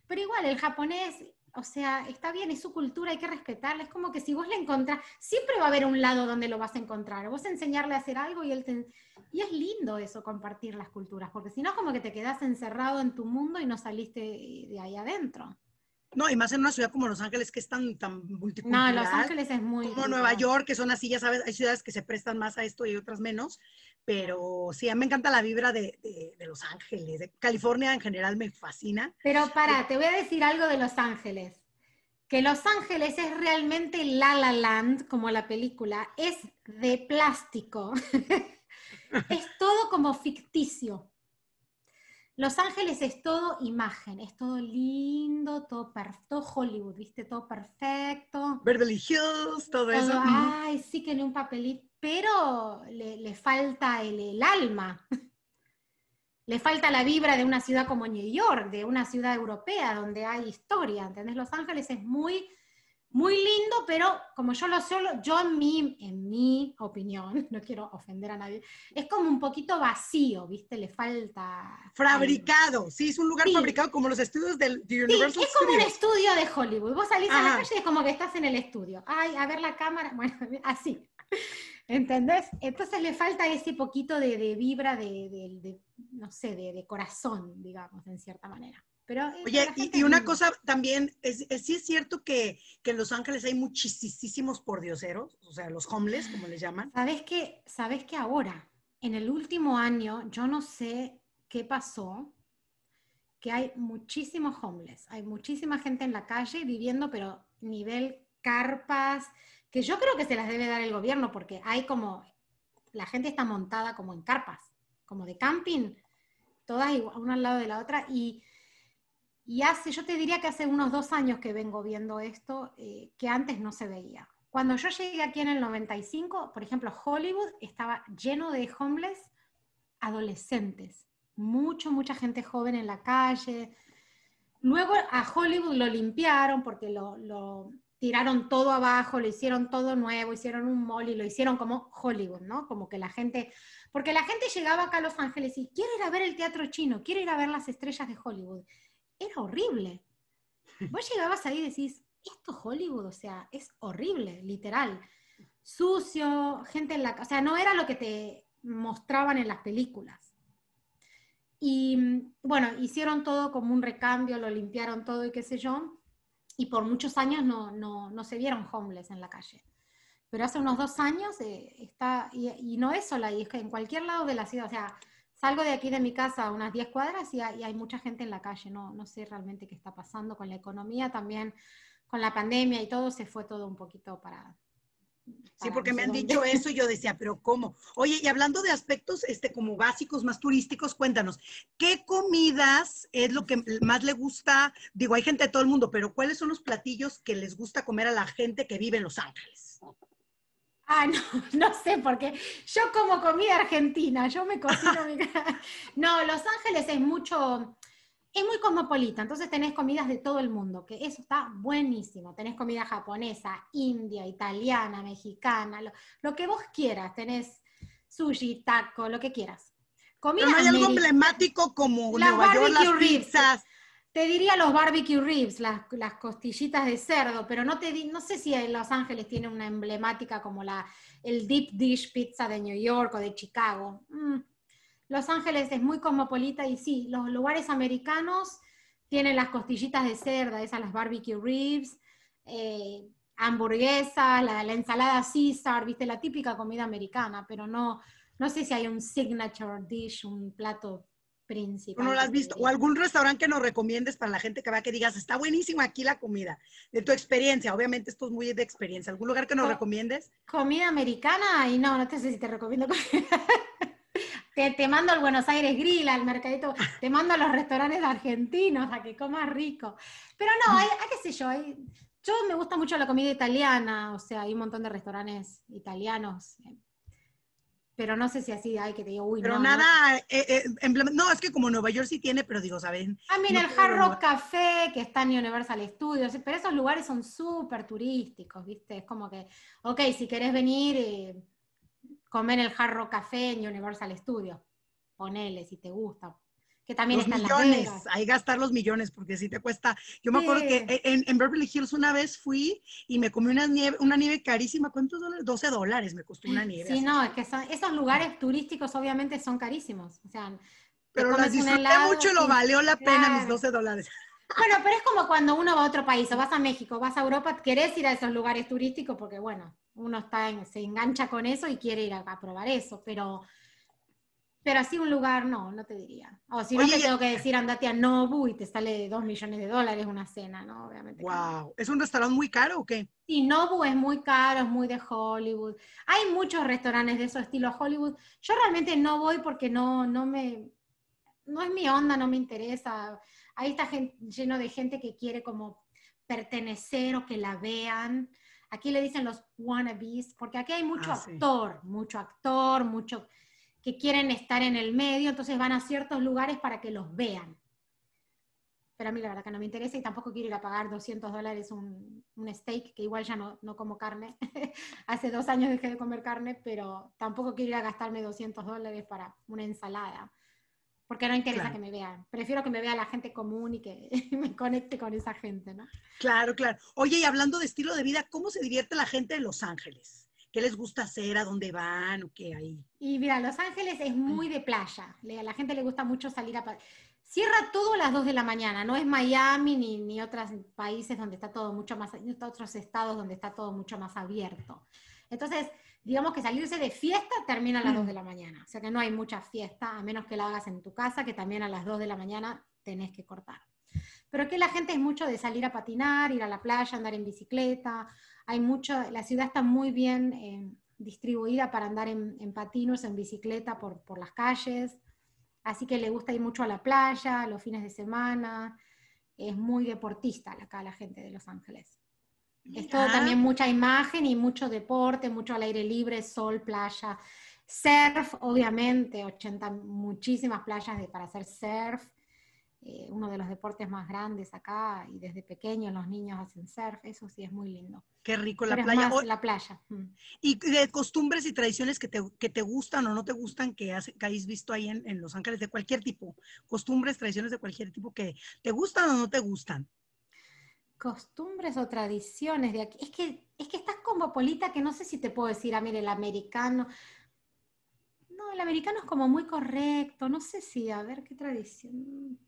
Pero igual, el japonés, o sea, está bien, es su cultura, hay que respetarla. Es como que si vos le encontrás, siempre va a haber un lado donde lo vas a encontrar. Vos enseñarle a hacer algo y él te... Y es lindo eso, compartir las culturas, porque si no es como que te quedas encerrado en tu mundo y no saliste de ahí adentro. No, y más en una ciudad como Los Ángeles, que es tan, tan multicultural. No, Los Ángeles es muy... Como Nueva York, que son así, ya sabes, hay ciudades que se prestan más a esto y otras menos pero sí, a mí me encanta la vibra de, Los Ángeles. De California en general me fascina. Pero para, eh, te voy a decir algo de Los Ángeles. Que Los Ángeles es realmente La La Land, como la película, es de plástico. es todo como ficticio. Los Ángeles es todo imagen, es todo lindo, todo, todo Hollywood, ¿viste? Todo perfecto. Beverly Hills, todo, todo eso. Ay, sí que en un papelito pero le, falta el, alma, le falta la vibra de una ciudad como New York, de una ciudad europea donde hay historia, ¿entendés? Los Ángeles es muy, muy lindo, pero como yo lo solo, yo en mi, en mi opinión, no quiero ofender a nadie, es como un poquito vacío, ¿viste? Le falta... Fabricado, sí, es un lugar fabricado como los estudios del de Universal sí, es como un estudio de Hollywood, vos salís a la calle y es como que estás en el estudio, ay, a ver la cámara, bueno, así. ¿Entendés? Entonces le falta ese poquito de, vibra, de, no sé, de, corazón, digamos, en cierta manera. Pero, eh, Oye, y, una cosa también, es, sí es cierto que, que, en Los Ángeles hay muchísimos pordioseros, o sea, los homeless, como les llaman. ¿Sabes que, ¿Sabes que ahora, en el último año, yo no sé qué pasó, que hay muchísimos homeless, hay muchísima gente en la calle viviendo, pero nivel carpas, que yo creo que se las debe dar el gobierno porque hay como, la gente está montada como en carpas, como de camping, todas igual, una al lado de la otra y... Y hace, yo te diría que hace unos dos años que vengo viendo esto, eh, que antes no se veía. Cuando yo llegué aquí en el 95, por ejemplo, Hollywood estaba lleno de homeless adolescentes, mucho, mucha gente joven en la calle. Luego a Hollywood lo limpiaron porque lo, tiraron todo abajo, lo hicieron todo nuevo, hicieron un mall y lo hicieron como Hollywood, ¿no? Como que la gente, porque la gente llegaba acá a Los Ángeles y quiere ir a ver el teatro chino, quiere ir a ver las estrellas de Hollywood. Era horrible. Vos llegabas ahí y decís, esto es Hollywood, o sea, es horrible, literal. Sucio, gente en la... O sea, no era lo que te mostraban en las películas. Y mm, bueno, hicieron todo como un recambio, lo limpiaron todo y qué sé yo y por muchos años no, no, no, se vieron homeless en la calle. Pero hace unos dos años eh, está, y, no es sola, y es que en cualquier lado de la ciudad, o sea, salgo de aquí de mi casa a unas 10 cuadras y hay, y hay mucha gente en la calle, no, no sé realmente qué está pasando con la economía, también con la pandemia y todo, se fue todo un poquito para, Sí, porque me han dicho eso y yo decía, pero ¿cómo? Oye, y hablando de aspectos este, como básicos, más turísticos, cuéntanos, ¿qué comidas es lo que más le gusta? Digo, hay gente de todo el mundo, pero ¿cuáles son los platillos que les gusta comer a la gente que vive en Los Ángeles? Ah, no, no sé, porque yo como comida argentina, yo me cocino No, Los Ángeles es mucho, es muy cosmopolita, entonces tenés comidas de todo el mundo, que eso está buenísimo. Tenés comida japonesa, india, italiana, mexicana, lo, que vos quieras, tenés sushi, taco, lo que quieras. Comida no hay algo emblemático como las Nueva las pizzas. Te diría los barbecue ribs, las, costillitas de cerdo, pero no, te no sé si en Los Ángeles tiene una emblemática como la, el deep dish pizza de New York o de Chicago. Mm. Los Ángeles es muy cosmopolita y sí, los lugares americanos tienen las costillitas de cerda, esas las barbecue ribs, eh, la, ensalada Caesar, viste, la típica comida americana, pero no, no sé si hay un signature dish, un plato principal. No lo has visto, o algún restaurante que nos recomiendes para la gente que va que digas, está buenísima aquí la comida, de tu experiencia, obviamente esto es muy de experiencia, algún lugar que nos recomiendes. Comida americana, y no, no sé si te recomiendo comida te, mando al Buenos Aires Grill, al mercadito, te mando a los restaurantes argentinos a que comas rico. Pero no, hay, qué sé yo, yo me gusta mucho la comida italiana, o sea, hay un montón de restaurantes italianos. Eh, pero no sé si así hay que te digo, uy, pero no. Pero nada, eh, eh, no. es que como Nueva York sí tiene, pero digo, ¿saben? También ah, el Hard Rock Café, que está en Universal Studios, pero esos lugares son súper turísticos, ¿viste? Es como que, ok, si querés venir, comer el jarro café en Universal Studio. Ponele si te gusta. Que también los millones, hay gastar los millones porque si te cuesta. Yo me acuerdo que e-, en, Beverly Hills una vez fui y me comí una nieve, una nieve carísima. ¿Cuántos dólares? 12 dólares me costó una nieve. Sí, no, es que son, esos lugares turísticos obviamente son carísimos. O pero las disfruté mucho y lo valió la pena mis 12 dólares. Bueno, pero es como cuando uno va a otro país, o vas a México, vas a Europa, querés ir a esos lugares turísticos porque, bueno, uno está en, se engancha con eso y quiere ir a, probar eso, pero, pero así un lugar no, no te diría. O si te tengo que decir, andate a Nobu y te sale dos millones de dólares una cena, ¿no? Obviamente. ¡Wow! ¿Es un restaurante muy caro o qué? Sí, Nobu es muy caro, es muy de Hollywood. Hay muchos restaurantes de ese estilo Hollywood. Yo realmente no voy porque no, no me... No es mi onda, no me interesa ahí está lleno de gente que quiere como pertenecer o que la vean. Aquí le dicen los wannabes, porque aquí hay mucho ah, actor, mucho actor, mucho que quieren estar en el medio, entonces van a ciertos lugares para que los vean. Pero a mí la verdad que no me interesa y tampoco quiero ir a pagar 200 dólares un, steak, que igual ya no, no como carne. Hace dos años dejé de comer carne, pero tampoco quiero ir a gastarme 200 dólares para una ensalada porque no interesa que me vean. Prefiero que me vea la gente común y que me conecte con esa gente, ¿no? Claro, claro. Oye, y hablando de estilo de vida, ¿cómo se divierte la gente de Los Ángeles? ¿Qué les gusta hacer? ¿A dónde van? ¿O qué hay? Y mira, Los Ángeles es muy de playa. A la gente le gusta mucho salir a... Cierra todo a las 2 de la mañana, no es Miami ni, ni otros países donde está todo mucho más, otros estados donde está todo mucho más abierto. Entonces, digamos que salirse de fiesta termina a las 2 mm. de la mañana. O sea que no hay mucha fiesta, a menos que la hagas en tu casa, que también a las 2 de la mañana tenés que cortar. Pero que la gente es mucho de salir a patinar, ir a la playa, andar en bicicleta. Hay mucho, la ciudad está muy bien eh, distribuida para andar en, patinos, en bicicleta por, por las calles. Así que le gusta ir mucho a la playa, los fines de semana. Es muy deportista acá la gente de Los Ángeles. Esto también mucha imagen y mucho deporte, mucho al aire libre, sol, playa. Surf, obviamente, 80, muchísimas playas para hacer surf. Eh, uno de los deportes más grandes acá y desde pequeño los niños hacen surf, eso sí es muy lindo. Qué rico la playa. la playa. Mm. Y de costumbres y tradiciones que te, que te gustan o no te gustan que, habéis visto ahí en, en Los Ángeles, de cualquier tipo, costumbres, tradiciones de cualquier tipo que te gustan o no te gustan. Costumbres o tradiciones de aquí. Es que, es que estás que no sé si te puedo decir, ah, a mí el americano. No, el americano es como muy correcto, no sé si, a ver qué tradición.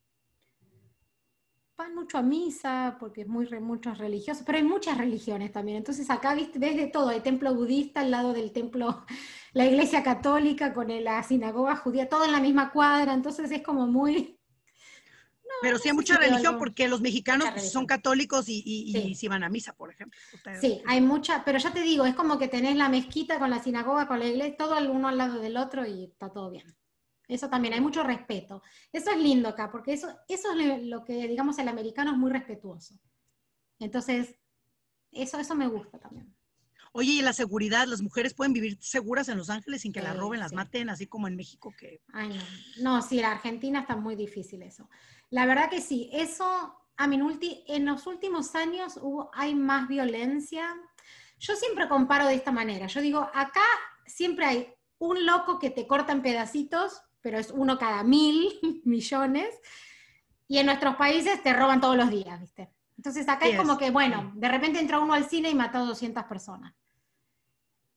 Van mucho a misa porque es muy muchos religiosos, pero hay muchas religiones también. Entonces acá ves, ves de todo, hay templo budista al lado del templo, la iglesia católica con la sinagoga judía, todo en la misma cuadra, entonces es como muy pero sí hay mucha religión porque los mexicanos pues, son católicos y, y, si van a misa, por ejemplo. sí, hay mucha, pero ya te digo, es como que tenés la mezquita con la sinagoga, con la iglesia, todo el uno al lado del otro y está todo bien. Eso también, hay mucho respeto. Eso es lindo acá, porque eso, eso es lo que, digamos, el americano es muy respetuoso. Entonces, eso, eso me gusta también. Oye, y la seguridad, las mujeres pueden vivir seguras en Los Ángeles sin que las roben, las maten, así como en México que... no. No, sí, la Argentina está muy difícil eso. La verdad que sí, eso, a mí, en los últimos años hubo, hay más violencia. Yo siempre comparo de esta manera. Yo digo, acá siempre hay un loco que te corta en pedacitos, pero es uno cada mil millones. Y en nuestros países te roban todos los días, ¿viste? Entonces acá es como que, bueno, de repente entra uno al cine y mató a 200 personas.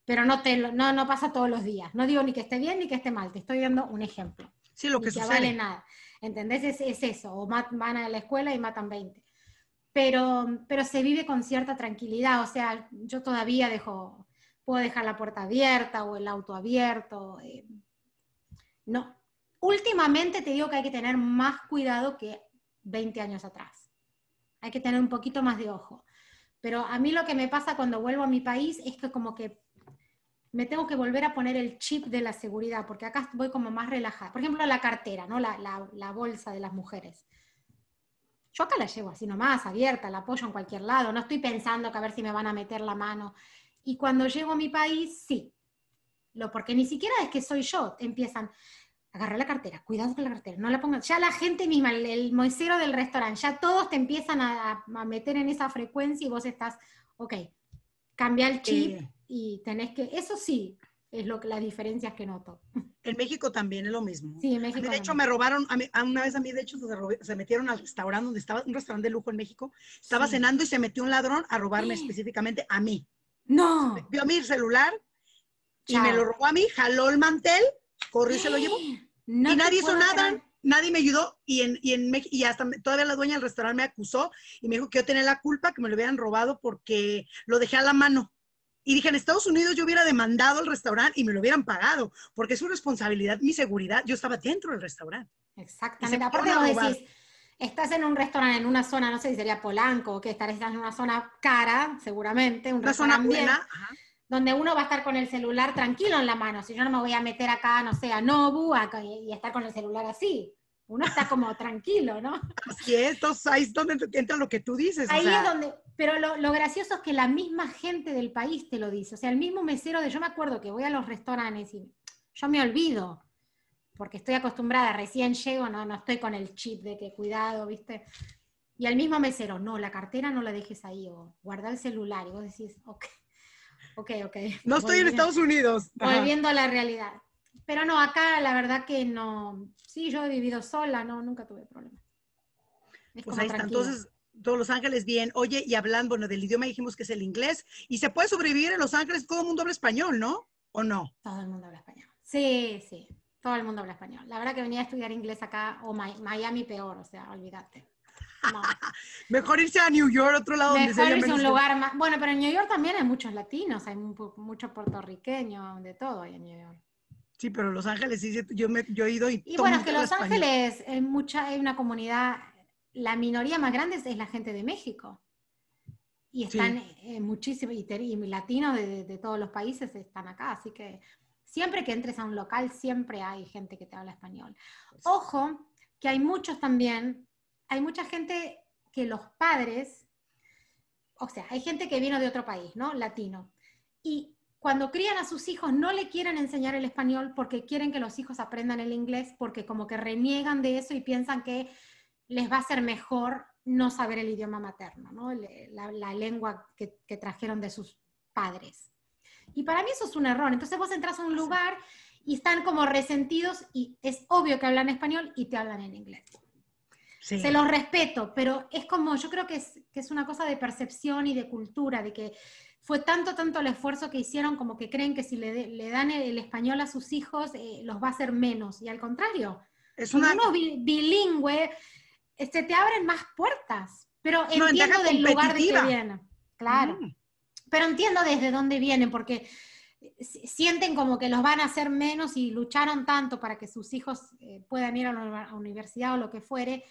Pero no, te, no, pasa todos los días. No digo ni que esté bien ni que esté mal, te estoy dando un ejemplo. Sí, lo que sucede. vale nada. ¿Entendés? Es, eso. O van a la escuela y matan 20. Pero, pero se vive con cierta tranquilidad. O sea, yo todavía dejo, puedo dejar la puerta abierta o el auto abierto. Eh, no. Últimamente te digo que hay que tener más cuidado que 20 años atrás hay que tener un poquito más de ojo. Pero a mí lo que me pasa cuando vuelvo a mi país es que como que me tengo que volver a poner el chip de la seguridad, porque acá voy como más relajada. Por ejemplo, la cartera, ¿no? La, bolsa de las mujeres. Yo acá la llevo así nomás, abierta, la apoyo en cualquier lado, no estoy pensando que a ver si me van a meter la mano. Y cuando llego a mi país, sí. Lo, porque ni siquiera es que soy yo, empiezan, agarré la cartera, cuidado con la cartera, no la pongas. Ya la gente misma, el, el del restaurante, ya todos te empiezan a, meter en esa frecuencia y vos estás, ok, cambia el chip eh. y tenés que, eso sí, es lo que las diferencias que noto. En México también es lo mismo. Sí, en México. de hecho, me robaron, a una vez a mí, de hecho, se, metieron al restaurante donde estaba, un restaurante de lujo en México, estaba cenando y se metió un ladrón a robarme específicamente a mí. No. Vio mi celular y me lo robó a mí, jaló el mantel Corrí y se lo llevó. y nadie hizo nada, nadie me ayudó. Y, en, y, y hasta todavía la dueña del restaurante me acusó y me dijo que yo tenía la culpa, que me lo hubieran robado porque lo dejé a la mano. Y dije, en Estados Unidos yo hubiera demandado al restaurante y me lo hubieran pagado, porque es su responsabilidad, mi seguridad. Yo estaba dentro del restaurante. Exactamente. Aparte que decís, estás en un restaurante, en una zona, no sé si sería Polanco, que estás en una zona cara, seguramente, un una zona buena donde uno va a estar con el celular tranquilo en la mano. Si yo no me voy a meter acá, no sé, a Nobu y estar con el celular así. Uno está como tranquilo, ¿no? Así es, ahí es donde entra lo que tú dices. Ahí es donde, pero lo, lo, gracioso es que la misma gente del país te lo dice. O sea, el mismo mesero de, yo me acuerdo que voy a los restaurantes y yo me olvido, porque estoy acostumbrada, recién llego, no, no estoy con el chip de que cuidado, ¿viste? Y al mismo mesero, no, la cartera no la dejes ahí, o guarda el celular. Y vos decís, ok Ok, ok. No estoy en Estados Unidos. Volviendo a la realidad. Pero no, acá la verdad que no. Sí, yo he vivido sola, no, nunca tuve problemas. pues ahí está. Entonces, todos Los Ángeles bien. Oye, y hablando, bueno, del idioma dijimos que es el inglés. Y se puede sobrevivir en Los Ángeles, todo el mundo habla español, ¿no? ¿O no? Todo el mundo habla español. Sí, sí. Todo el mundo habla español. La verdad que venía a estudiar inglés acá, o Miami peor, o sea, olvídate. Mejor irse a New York, otro lado Mejor donde irse un lugar más. Bueno, pero en New York también hay muchos latinos, hay muchos puertorriqueños, de todo hay en New York. Sí, pero Los Ángeles sí, yo, me, he ido y... Y bueno, es que Los Ángeles eh, hay, mucha, una comunidad, la minoría más grande es la gente de México. Y están eh, muchísimos, y, latinos de, de, todos los países están acá, así que siempre que entres a un local siempre hay gente que te habla español. Pues Ojo, que hay muchos también hay mucha gente que los padres, o sea, hay gente que vino de otro país, ¿no? Latino. Y cuando crían a sus hijos no le quieren enseñar el español porque quieren que los hijos aprendan el inglés, porque como que reniegan de eso y piensan que les va a ser mejor no saber el idioma materno, ¿no? la, lengua que trajeron de sus padres. Y para mí eso es un error. Entonces vos entras a un lugar y están como resentidos y es obvio que hablan español y te hablan en inglés. Se los respeto, pero es como, yo creo que es, una cosa de percepción y de cultura, de que fue tanto, tanto el esfuerzo que hicieron como que creen que si le, dan el, español a sus hijos eh, los va a hacer menos. Y al contrario, es una... uno bilingüe, este, te abren más puertas. Pero entiendo del lugar de que vienen. Claro. Mm. Pero entiendo desde dónde vienen, porque sienten como que los van a hacer menos y lucharon tanto para que sus hijos eh, puedan ir a la universidad o lo que fuere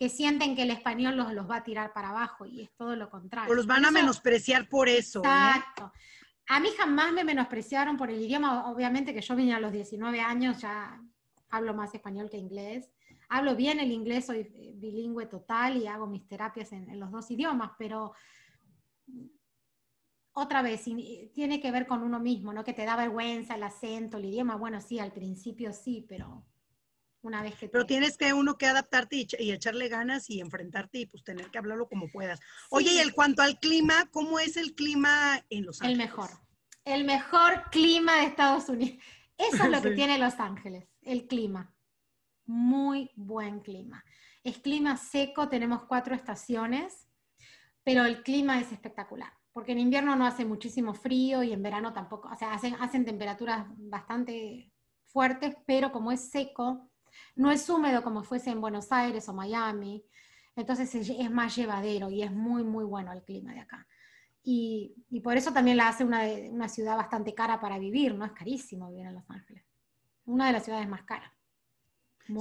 que sienten que el español los, los va a tirar para abajo y es todo lo contrario. O los van a menospreciar por eso. ¿eh? Exacto. A mí jamás me menospreciaron por el idioma, obviamente que yo vine a los 19 años, ya hablo más español que inglés. Hablo bien el inglés, soy eh, bilingüe total y hago mis terapias en, en los dos idiomas, pero otra vez, tiene que ver con uno mismo, ¿no? Que te da vergüenza el acento, el idioma. Bueno, sí, al principio sí, pero una vez Pero tienes que uno que adaptarte y, echarle ganas y enfrentarte y pues tener que hablarlo como puedas. Oye, y el cuanto al clima, ¿cómo es el clima en Los Ángeles? El mejor, el mejor clima de Estados Unidos. Eso es lo que tiene Los Ángeles, el clima. Muy buen clima. Es clima seco, tenemos cuatro estaciones, pero el clima es espectacular porque en invierno no hace muchísimo frío y en verano tampoco, o sea, hacen, hacen temperaturas bastante fuertes, pero como es seco, no es húmedo como fuese en Buenos Aires o Miami, entonces es más llevadero y es muy, muy bueno el clima de acá. Y, por eso también la hace una, una ciudad bastante cara para vivir, ¿no? Es carísimo vivir en Los Ángeles. Una de las ciudades más caras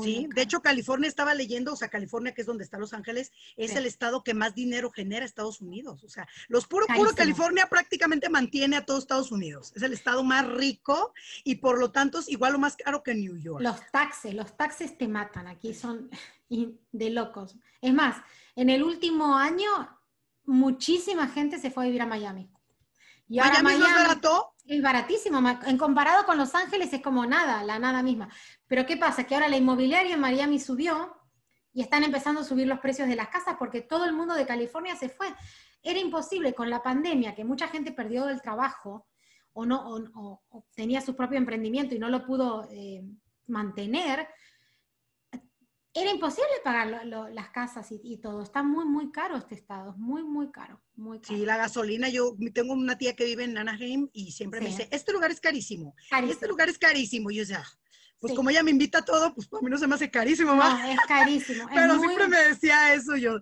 sí, de hecho California estaba leyendo, o sea, California que es donde está Los Ángeles, es el estado que más dinero genera Estados Unidos, o sea, los puro puro California prácticamente mantiene a todos Estados Unidos. Es el estado más rico y por lo tanto es igual o más caro que New York. Los taxes, los taxes te matan, aquí son de locos. Es más, en el último año muchísima gente se fue a vivir a Miami. Y ahora Miami, Es baratísimo. En comparado con Los Ángeles es como nada, la nada misma. Pero ¿qué pasa? Que ahora la inmobiliaria en Miami subió y están empezando a subir los precios de las casas porque todo el mundo de California se fue. Era imposible con la pandemia, que mucha gente perdió el trabajo o, no, tenía su propio emprendimiento y no lo pudo eh, mantener, era imposible pagar las casas y, todo. Está muy, muy caro este estado, muy, muy caro, muy Sí, la gasolina, yo tengo una tía que vive en Anaheim y siempre me dice, este lugar es carísimo, este lugar es carísimo. Y yo decía, ah, pues como ella me invita a todo, pues por mí no se me hace carísimo, mamá. es carísimo. Pero siempre me decía eso yo.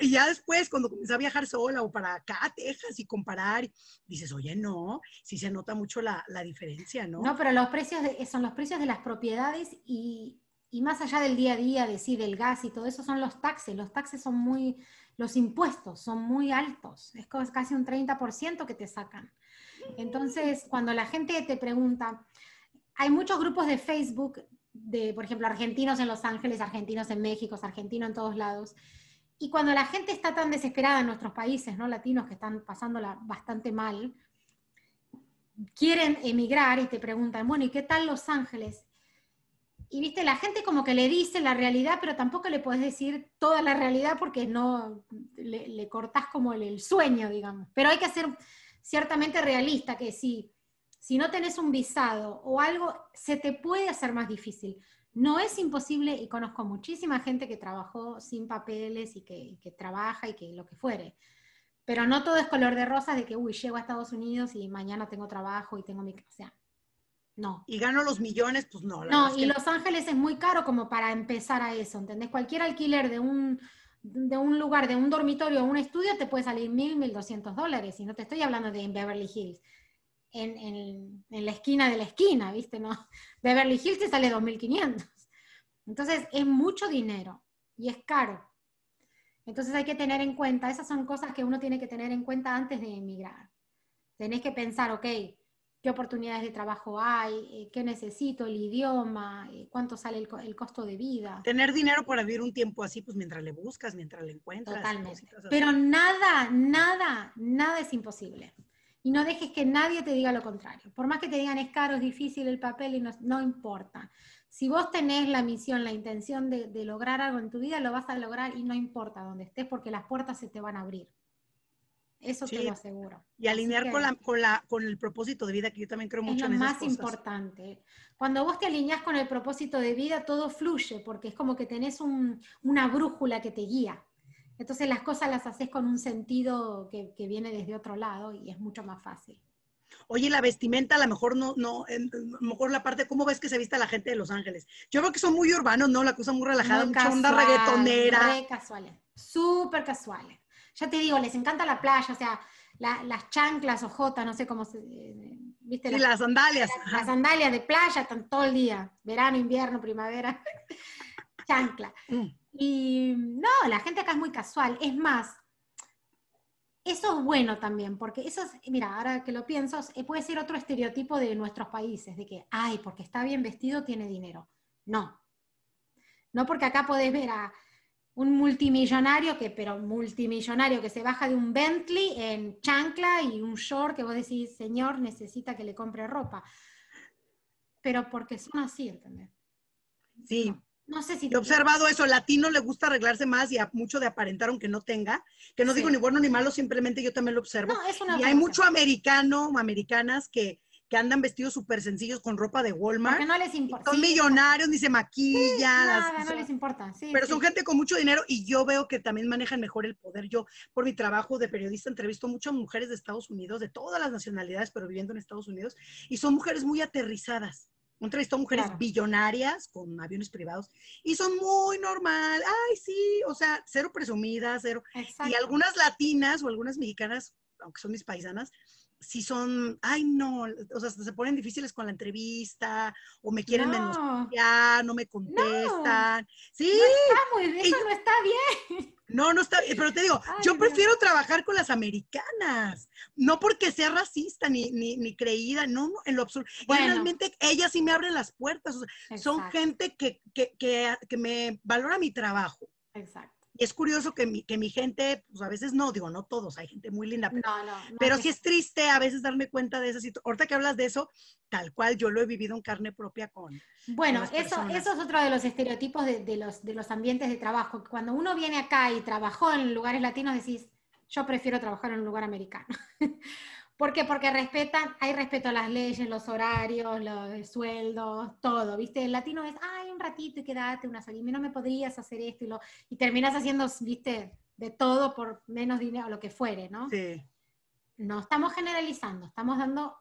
Y, ya después, cuando comencé a viajar sola o para acá a Texas y comparar, dices, oye, no, sí se nota mucho la, la diferencia, ¿no? No, pero los precios son los precios de las propiedades y y más allá del día a día, de sí, del gas y todo eso, son los taxes. Los taxes son muy, los impuestos son muy altos. Es casi un 30% que te sacan. Entonces, cuando la gente te pregunta, hay muchos grupos de Facebook de, por ejemplo, argentinos en Los Ángeles, argentinos en México, argentinos en todos lados. Y cuando la gente está tan desesperada en nuestros países, ¿no? Latinos que están pasándola bastante mal, quieren emigrar y te preguntan, bueno, ¿y qué tal Los Ángeles? y viste, la gente como que le dice la realidad, pero tampoco le puedes decir toda la realidad porque no le, cortas cortás como el, sueño, digamos. Pero hay que ser ciertamente realista, que si, si no tenés un visado o algo, se te puede hacer más difícil. No es imposible y conozco muchísima gente que trabajó sin papeles y que, trabaja y que lo que fuere. Pero no todo es color de rosas de que, uy, llego a Estados Unidos y mañana tengo trabajo y tengo mi... casa... No. Y gano los millones, pues no. no, y Los Ángeles es muy caro como para empezar a eso, ¿entendés? Cualquier alquiler de un, lugar, de un dormitorio o un estudio, te puede salir mil, mil doscientos dólares. Y no te estoy hablando de Beverly Hills. En, la esquina de la esquina, ¿viste? No? Beverly Hills te sale 2.500. Entonces, es mucho dinero y es caro. Entonces hay que tener en cuenta, esas son cosas que uno tiene que tener en cuenta antes de emigrar. Tenés que pensar, ok, qué oportunidades de trabajo hay, eh, qué necesito, el idioma, eh, cuánto sale el, costo de vida. Tener dinero para vivir un tiempo así, pues mientras le buscas, mientras le encuentras. Totalmente. Pero nada, nada, nada es imposible. Y no dejes que nadie te diga lo contrario. Por más que te digan es caro, es difícil el papel, y no, no importa. Si vos tenés la misión, la intención de, de lograr algo en tu vida, lo vas a lograr y no importa dónde estés porque las puertas se te van a abrir. Eso te lo aseguro. Y alinear con, la, con, con, el propósito de vida, que yo también creo mucho es lo más importante. Cuando vos te alineas con el propósito de vida, todo fluye, porque es como que tenés una brújula que te guía. Entonces las cosas las haces con un sentido que, viene desde otro lado y es mucho más fácil. Oye, la vestimenta, a lo mejor no, no, a lo mejor la parte, ¿cómo ves que se vista la gente de Los Ángeles? Yo veo que son muy urbanos, ¿no? La cosa muy relajada, mucha onda reggaetonera. casuales, súper casuales ya te digo, les encanta la playa, o sea, las chanclas, o J, no sé cómo se... Sí, las, sandalias. Las, sandalias de playa están todo el día, verano, invierno, primavera, chancla. Mm. Y no, la gente acá es muy casual. Es más, eso es bueno también, porque eso es, mira, ahora que lo pienso, eh, puede ser otro estereotipo de nuestros países, de que, ay, porque está bien vestido tiene dinero. No. No porque acá podés ver a un multimillonario, que, pero multimillonario, que se baja de un Bentley en chancla y un short que vos decís, señor, necesita que le compre ropa. Pero porque son así, ¿entendés? Sí. No, sé si... He observado eso, latino le gusta arreglarse más y a mucho de aparentar aunque no tenga, que no digo ni bueno ni malo, simplemente yo también lo observo. y hay mucho americano, americanas que que andan vestidos súper sencillos con ropa de Walmart. Porque no les importa. Son millonarios, ni se maquillan. Sí, nada, no les importa. Sí, pero son gente con mucho dinero y yo veo que también manejan mejor el poder. Yo, por mi trabajo de periodista, entrevisto muchas mujeres de Estados Unidos, de todas las nacionalidades, pero viviendo en Estados Unidos, y son mujeres muy aterrizadas. Entrevistó mujeres billonarias con aviones privados y son muy normal. Ay, sí, o sea, cero presumidas, cero. Y algunas latinas o algunas mexicanas, aunque son mis paisanas, si son, ay no, o sea, se ponen difíciles con la entrevista, o me quieren denunciar, no me contestan. Sí. No está bien, eso no está bien. No, no está bien, pero te digo, yo prefiero trabajar con las americanas, no porque sea racista ni, creída, no, no, en lo absurdo. Realmente ellas sí me abren las puertas, son gente que, que me valora mi trabajo. Exacto es curioso que mi, gente, pues a veces no, digo, no todos, hay gente muy linda, pero, no, pero sí es triste a veces darme cuenta de eso. Ahorita que hablas de eso, tal cual yo lo he vivido en carne propia con. Bueno, eso, eso es otro de los estereotipos de, los, de los ambientes de trabajo. Cuando uno viene acá y trabajó en lugares latinos, decís, yo prefiero trabajar en un lugar americano. ¿Por qué? Porque respetan, hay respeto a las leyes, los horarios, los sueldos, todo, ¿viste? El latino es, ay, un ratito y quédate una sola, no me podrías hacer esto y lo, y terminas haciendo, ¿viste? De todo por menos dinero, lo que fuere, ¿no? Sí. No estamos generalizando, estamos dando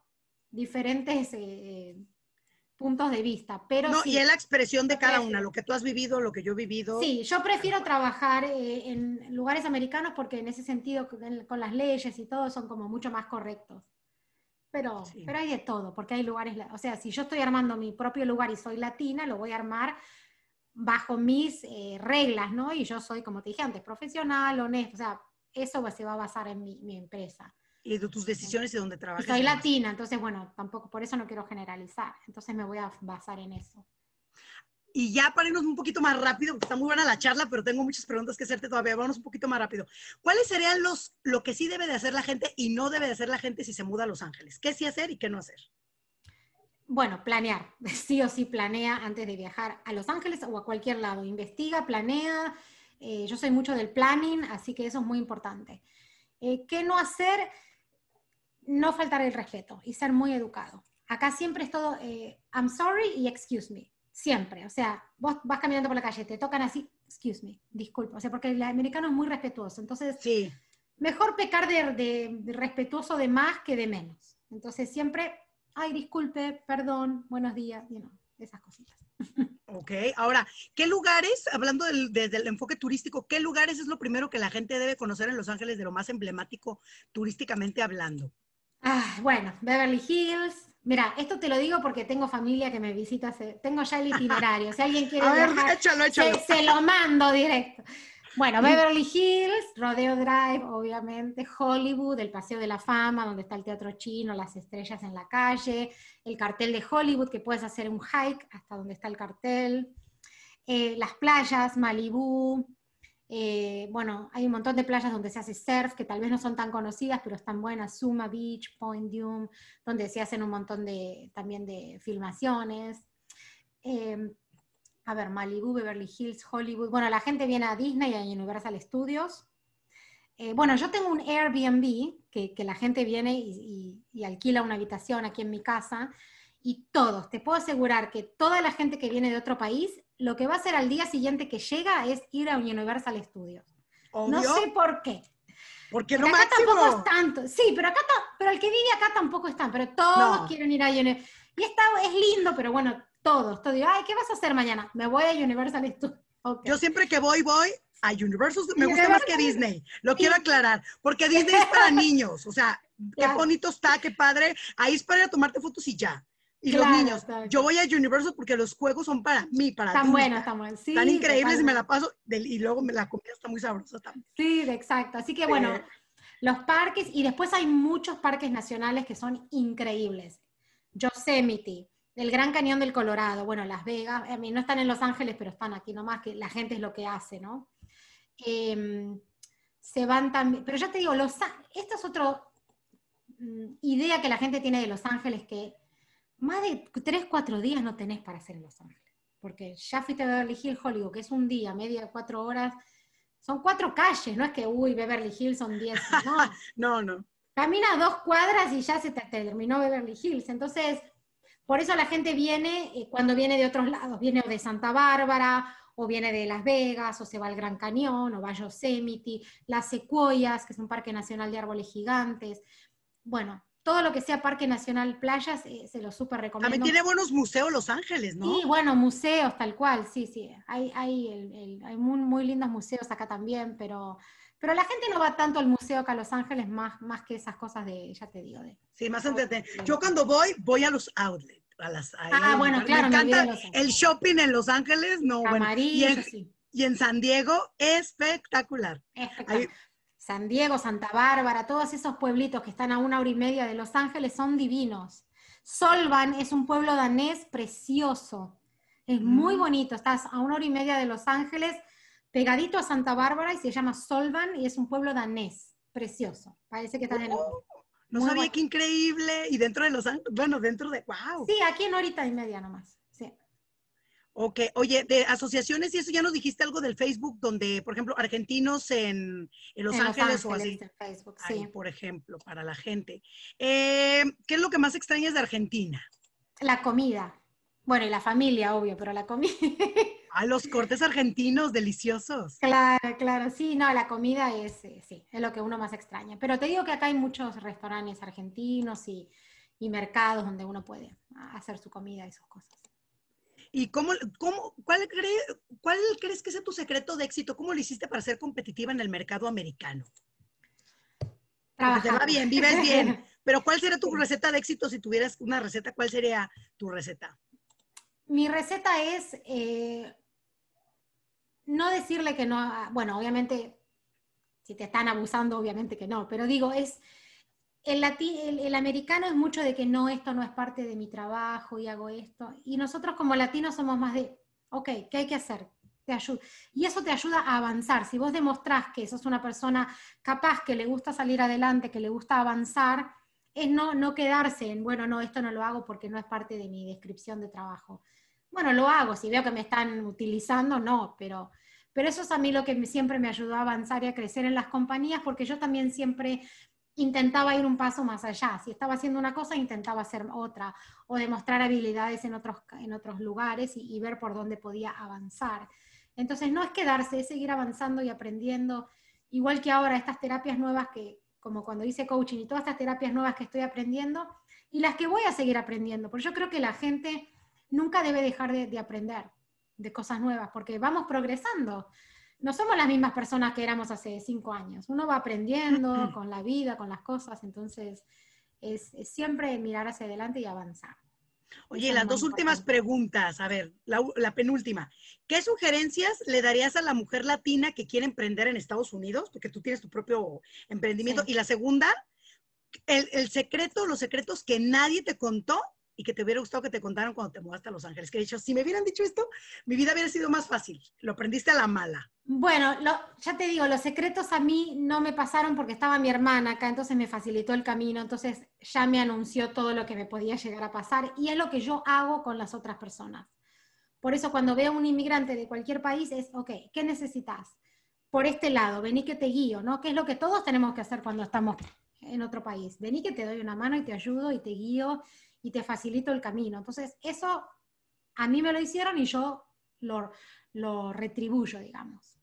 diferentes eh, eh, puntos de vista, pero... No, y es la expresión de cada una, lo que tú has vivido, lo que yo he vivido. Sí, yo prefiero trabajar eh, en lugares americanos porque en ese sentido, con las leyes y todo, son como mucho más correctos. Pero, pero hay de todo, porque hay lugares, o sea, si yo estoy armando mi propio lugar y soy latina, lo voy a armar bajo mis eh, reglas, ¿no? Y yo soy, como te dije antes, profesional, honesto, o sea, eso se va a basar en mi, mi empresa y de tus decisiones y donde trabajas. Soy latina, entonces bueno, tampoco, por eso no quiero generalizar, entonces me voy a basar en eso. Y ya para irnos un poquito más rápido, está muy buena la charla, pero tengo muchas preguntas que hacerte todavía, vamos un poquito más rápido. ¿Cuáles serían los, lo que sí debe de hacer la gente y no debe de hacer la gente si se muda a Los Ángeles? ¿Qué sí hacer y qué no hacer? Bueno, planear, sí o sí planea antes de viajar a Los Ángeles o a cualquier lado. Investiga, planea. Eh, yo soy mucho del planning, así que eso es muy importante. Eh, ¿Qué no hacer? no faltar el respeto y ser muy educado. Acá siempre es todo eh, I'm sorry y excuse me. Siempre. O sea, vos vas caminando por la calle, te tocan así, excuse me, disculpa. O sea, porque el americano es muy respetuoso. Entonces, mejor pecar de, respetuoso de más que de menos. Entonces, siempre, ay, disculpe, perdón, buenos días, you know, esas cositas. Ok, ahora, ¿qué lugares, hablando del, desde el enfoque turístico, qué lugares es lo primero que la gente debe conocer en Los Ángeles de lo más emblemático turísticamente hablando? Ah, bueno, Beverly Hills. Mira, esto te lo digo porque tengo familia que me visita, hace... tengo ya el itinerario. Si alguien quiere ver, Se, lo mando directo. Bueno, mm. Beverly Hills, Rodeo Drive, obviamente, Hollywood, el Paseo de la Fama, donde está el Teatro Chino, las estrellas en la calle, el cartel de Hollywood, que puedes hacer un hike hasta donde está el cartel, eh, las playas, Malibu. Eh, bueno, hay un montón de playas donde se hace surf, que tal vez no son tan conocidas, pero están buenas, Suma Beach, Point Dune, donde se hacen un montón de, también de filmaciones. Eh, a ver, Malibu, Beverly Hills, Hollywood. Bueno, la gente viene a Disney y a Universal Studios. Eh, bueno, yo tengo un Airbnb que, la gente viene y alquila una habitación aquí en mi casa y todos, te puedo asegurar que toda la gente que viene de otro país lo que va a hacer al día siguiente que llega es ir a Universal Studios. No sé por qué. Porque no acá tampoco es tanto. Sí, pero acá pero el que vive acá tampoco está. pero todos quieren ir a Universal. Y está es lindo, pero bueno, todos, Todo Ay, ¿qué vas a hacer mañana? Me voy a Universal Studios. Yo siempre que voy, voy a Universal, Studios. me gusta más que Disney, lo quiero aclarar, porque Disney es para niños, o sea, qué bonito está, qué padre, ahí es para ir a tomarte fotos y ya. Y los niños, yo voy a Universal porque los juegos son para mí, para Tan buenos, están buenos. tan increíbles y me la paso, y luego me, la comida está muy sabrosa también. Sí, exacto. Así que bueno, los parques, y después hay muchos parques nacionales que son increíbles. Yosemite, el Gran Cañón del Colorado, bueno, Las Vegas, a eh, mí no están en Los Ángeles, pero están aquí nomás, que la gente es lo que hace, ¿no? Em, se van también, pero ya te digo, los, esta es otra mm, idea que la gente tiene de Los Ángeles, que más de 3, 4 días no tenés para hacer en Los Ángeles. Porque ya fuiste a Beverly Hills, Hollywood, que es un día, media, cuatro horas. Son cuatro calles, no es que, uy, Beverly Hills son 10. No, no, no. dos cuadras y ya se te terminó Beverly Hills. Entonces, por eso la gente viene eh, cuando viene de otros lados, viene de Santa Bárbara, o viene de Las Vegas, o se va al Gran Cañón, o va a Yosemite, las Secuoyas, que es un parque nacional de árboles gigantes. Bueno, todo lo que sea Parque Nacional Playas, eh, se lo súper ah, recomiendo. También tiene buenos museos Los Ángeles, ¿no? Sí, bueno, museos tal cual, sí, sí. Hay, hay, el, hay muy, lindos museos acá también, pero, pero la gente no va tanto al museo acá Los Ángeles, más, más que esas cosas de, ya te digo, de... Sí, más entretenido. Yo cuando voy, voy a los outlets. A las, ah, bueno, claro. Me encanta el shopping en Los Ángeles, no, bueno. Y en, y en San Diego, espectacular. espectacular. San Diego, Santa Bárbara, todos esos pueblitos que están a una hora y media de Los Ángeles son divinos. Solvan es un pueblo danés precioso, es muy mm. bonito, estás a una hora y media de Los Ángeles, pegadito a Santa Bárbara y se llama Solvan y es un pueblo danés, precioso. Parece que estás en... Oh, no sabía qué increíble, y dentro de Los Ángeles, bueno, dentro de, wow. Sí, aquí en horita y media nomás. Ok, oye, de asociaciones y eso ya nos dijiste algo del Facebook, donde, por ejemplo, argentinos en, en, los, Ángeles, o así. sí. Ahí, por ejemplo, para la gente. Eh, ¿Qué es lo que más extrañas de Argentina? La comida. Bueno, y la familia, obvio, pero la comida. Ah, los cortes argentinos, deliciosos. Claro, claro, sí, no, la comida es, eh, sí, es lo que uno más extraña. Pero te digo que acá hay muchos restaurantes argentinos y, y mercados donde uno puede ah, hacer su comida y sus cosas. ¿Y cómo, cómo, cuál, cuál crees que sea tu secreto de éxito? ¿Cómo lo hiciste para ser competitiva en el mercado americano? te va bien, vives bien. Pero ¿cuál sería tu receta de éxito si tuvieras una receta? ¿Cuál sería tu receta? Mi receta es eh, no decirle que no, bueno, obviamente, si te están abusando, obviamente que no, pero digo, es el, latino el, americano es mucho de que no, esto no es parte de mi trabajo y hago esto. Y nosotros como latinos somos más de, ok, ¿qué hay que hacer? Te ayuda. Y eso te ayuda a avanzar. Si vos demostrás que sos una persona capaz, que le gusta salir adelante, que le gusta avanzar, es no, no quedarse en, bueno, no, esto no lo hago porque no es parte de mi descripción de trabajo. Bueno, lo hago, si veo que me están utilizando, no, pero, pero eso es a mí lo que siempre me ayudó a avanzar y a crecer en las compañías, porque yo también siempre intentaba ir un paso más allá. Si estaba haciendo una cosa, intentaba hacer otra o demostrar habilidades en otros, en otros lugares y, ver por dónde podía avanzar. Entonces, no es quedarse, es seguir avanzando y aprendiendo. Igual que ahora, estas terapias nuevas que, como cuando hice coaching y todas estas terapias nuevas que estoy aprendiendo y las que voy a seguir aprendiendo, porque yo creo que la gente nunca debe dejar de, de aprender de cosas nuevas, porque vamos progresando no somos las mismas personas que éramos hace cinco años. Uno va aprendiendo con la vida, con las cosas, entonces es, siempre mirar hacia adelante y avanzar. Oye, las dos últimas preguntas, a ver, la, penúltima. ¿Qué sugerencias le darías a la mujer latina que quiere emprender en Estados Unidos? Porque tú tienes tu propio emprendimiento. Y la segunda, el secreto, los secretos que nadie te contó y que te hubiera gustado que te contaran cuando te mudaste a Los Ángeles? Que he dicho, si me hubieran dicho esto, mi vida hubiera sido más fácil. Lo aprendiste a la mala. Bueno, lo, ya te digo, los secretos a mí no me pasaron porque estaba mi hermana acá, entonces me facilitó el camino, entonces ya me anunció todo lo que me podía llegar a pasar y es lo que yo hago con las otras personas. Por eso cuando veo a un inmigrante de cualquier país es, ok, ¿qué necesitas? Por este lado, vení que te guío, ¿no? Que es lo que todos tenemos que hacer cuando estamos en otro país. Vení que te doy una mano y te ayudo y te guío y te facilito el camino. Entonces, eso a mí me lo hicieron y yo lo, retribuyo, digamos.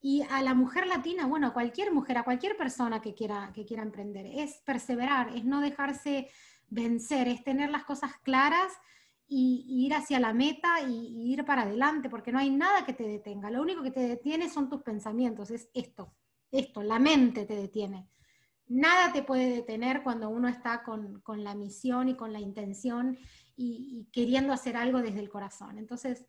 Y a la mujer latina, bueno, a cualquier mujer, a cualquier persona que quiera, que quiera emprender, es perseverar, es no dejarse vencer, es tener las cosas claras y, ir hacia la meta y, y, ir para adelante, porque no hay nada que te detenga. Lo único que te detiene son tus pensamientos, es esto, esto, la mente te detiene nada te puede detener cuando uno está con, la misión y con la intención y, queriendo hacer algo desde el corazón. Entonces,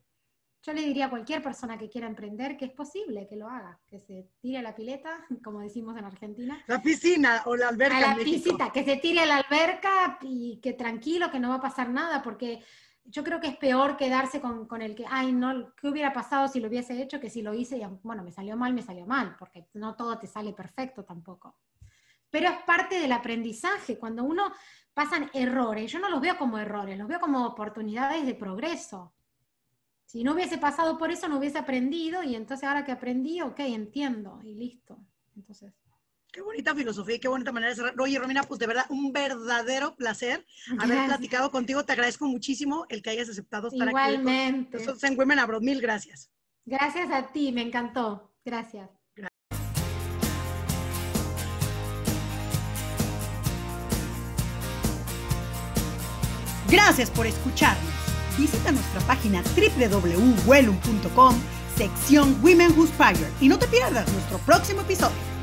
yo le diría a cualquier persona que quiera emprender que es posible que lo haga, que se tire a la pileta, como decimos en Argentina. La piscina o la alberca. A la piscina, que se tire a la alberca y que tranquilo, que no va a pasar nada, porque yo creo que es peor quedarse con, el que, ay, no, ¿qué hubiera pasado si lo hubiese hecho que si lo hice? Y, bueno, me salió mal, me salió mal, porque no todo te sale perfecto tampoco pero es parte del aprendizaje. Cuando uno pasan errores, yo no los veo como errores, los veo como oportunidades de progreso. Si no hubiese pasado por eso, no hubiese aprendido y entonces ahora que aprendí, ok, entiendo y listo. Entonces. Qué bonita filosofía y qué bonita manera de cerrar. Oye, Romina, pues de verdad, un verdadero placer haber platicado contigo. Te agradezco muchísimo el que hayas aceptado estar aquí, Igualmente. aquí. Abroad, Mil gracias. Gracias a ti, me encantó. Gracias. Gracias por escucharnos. Visita nuestra página www.wellum.com, sección Women Who Spire. y no te pierdas nuestro próximo episodio.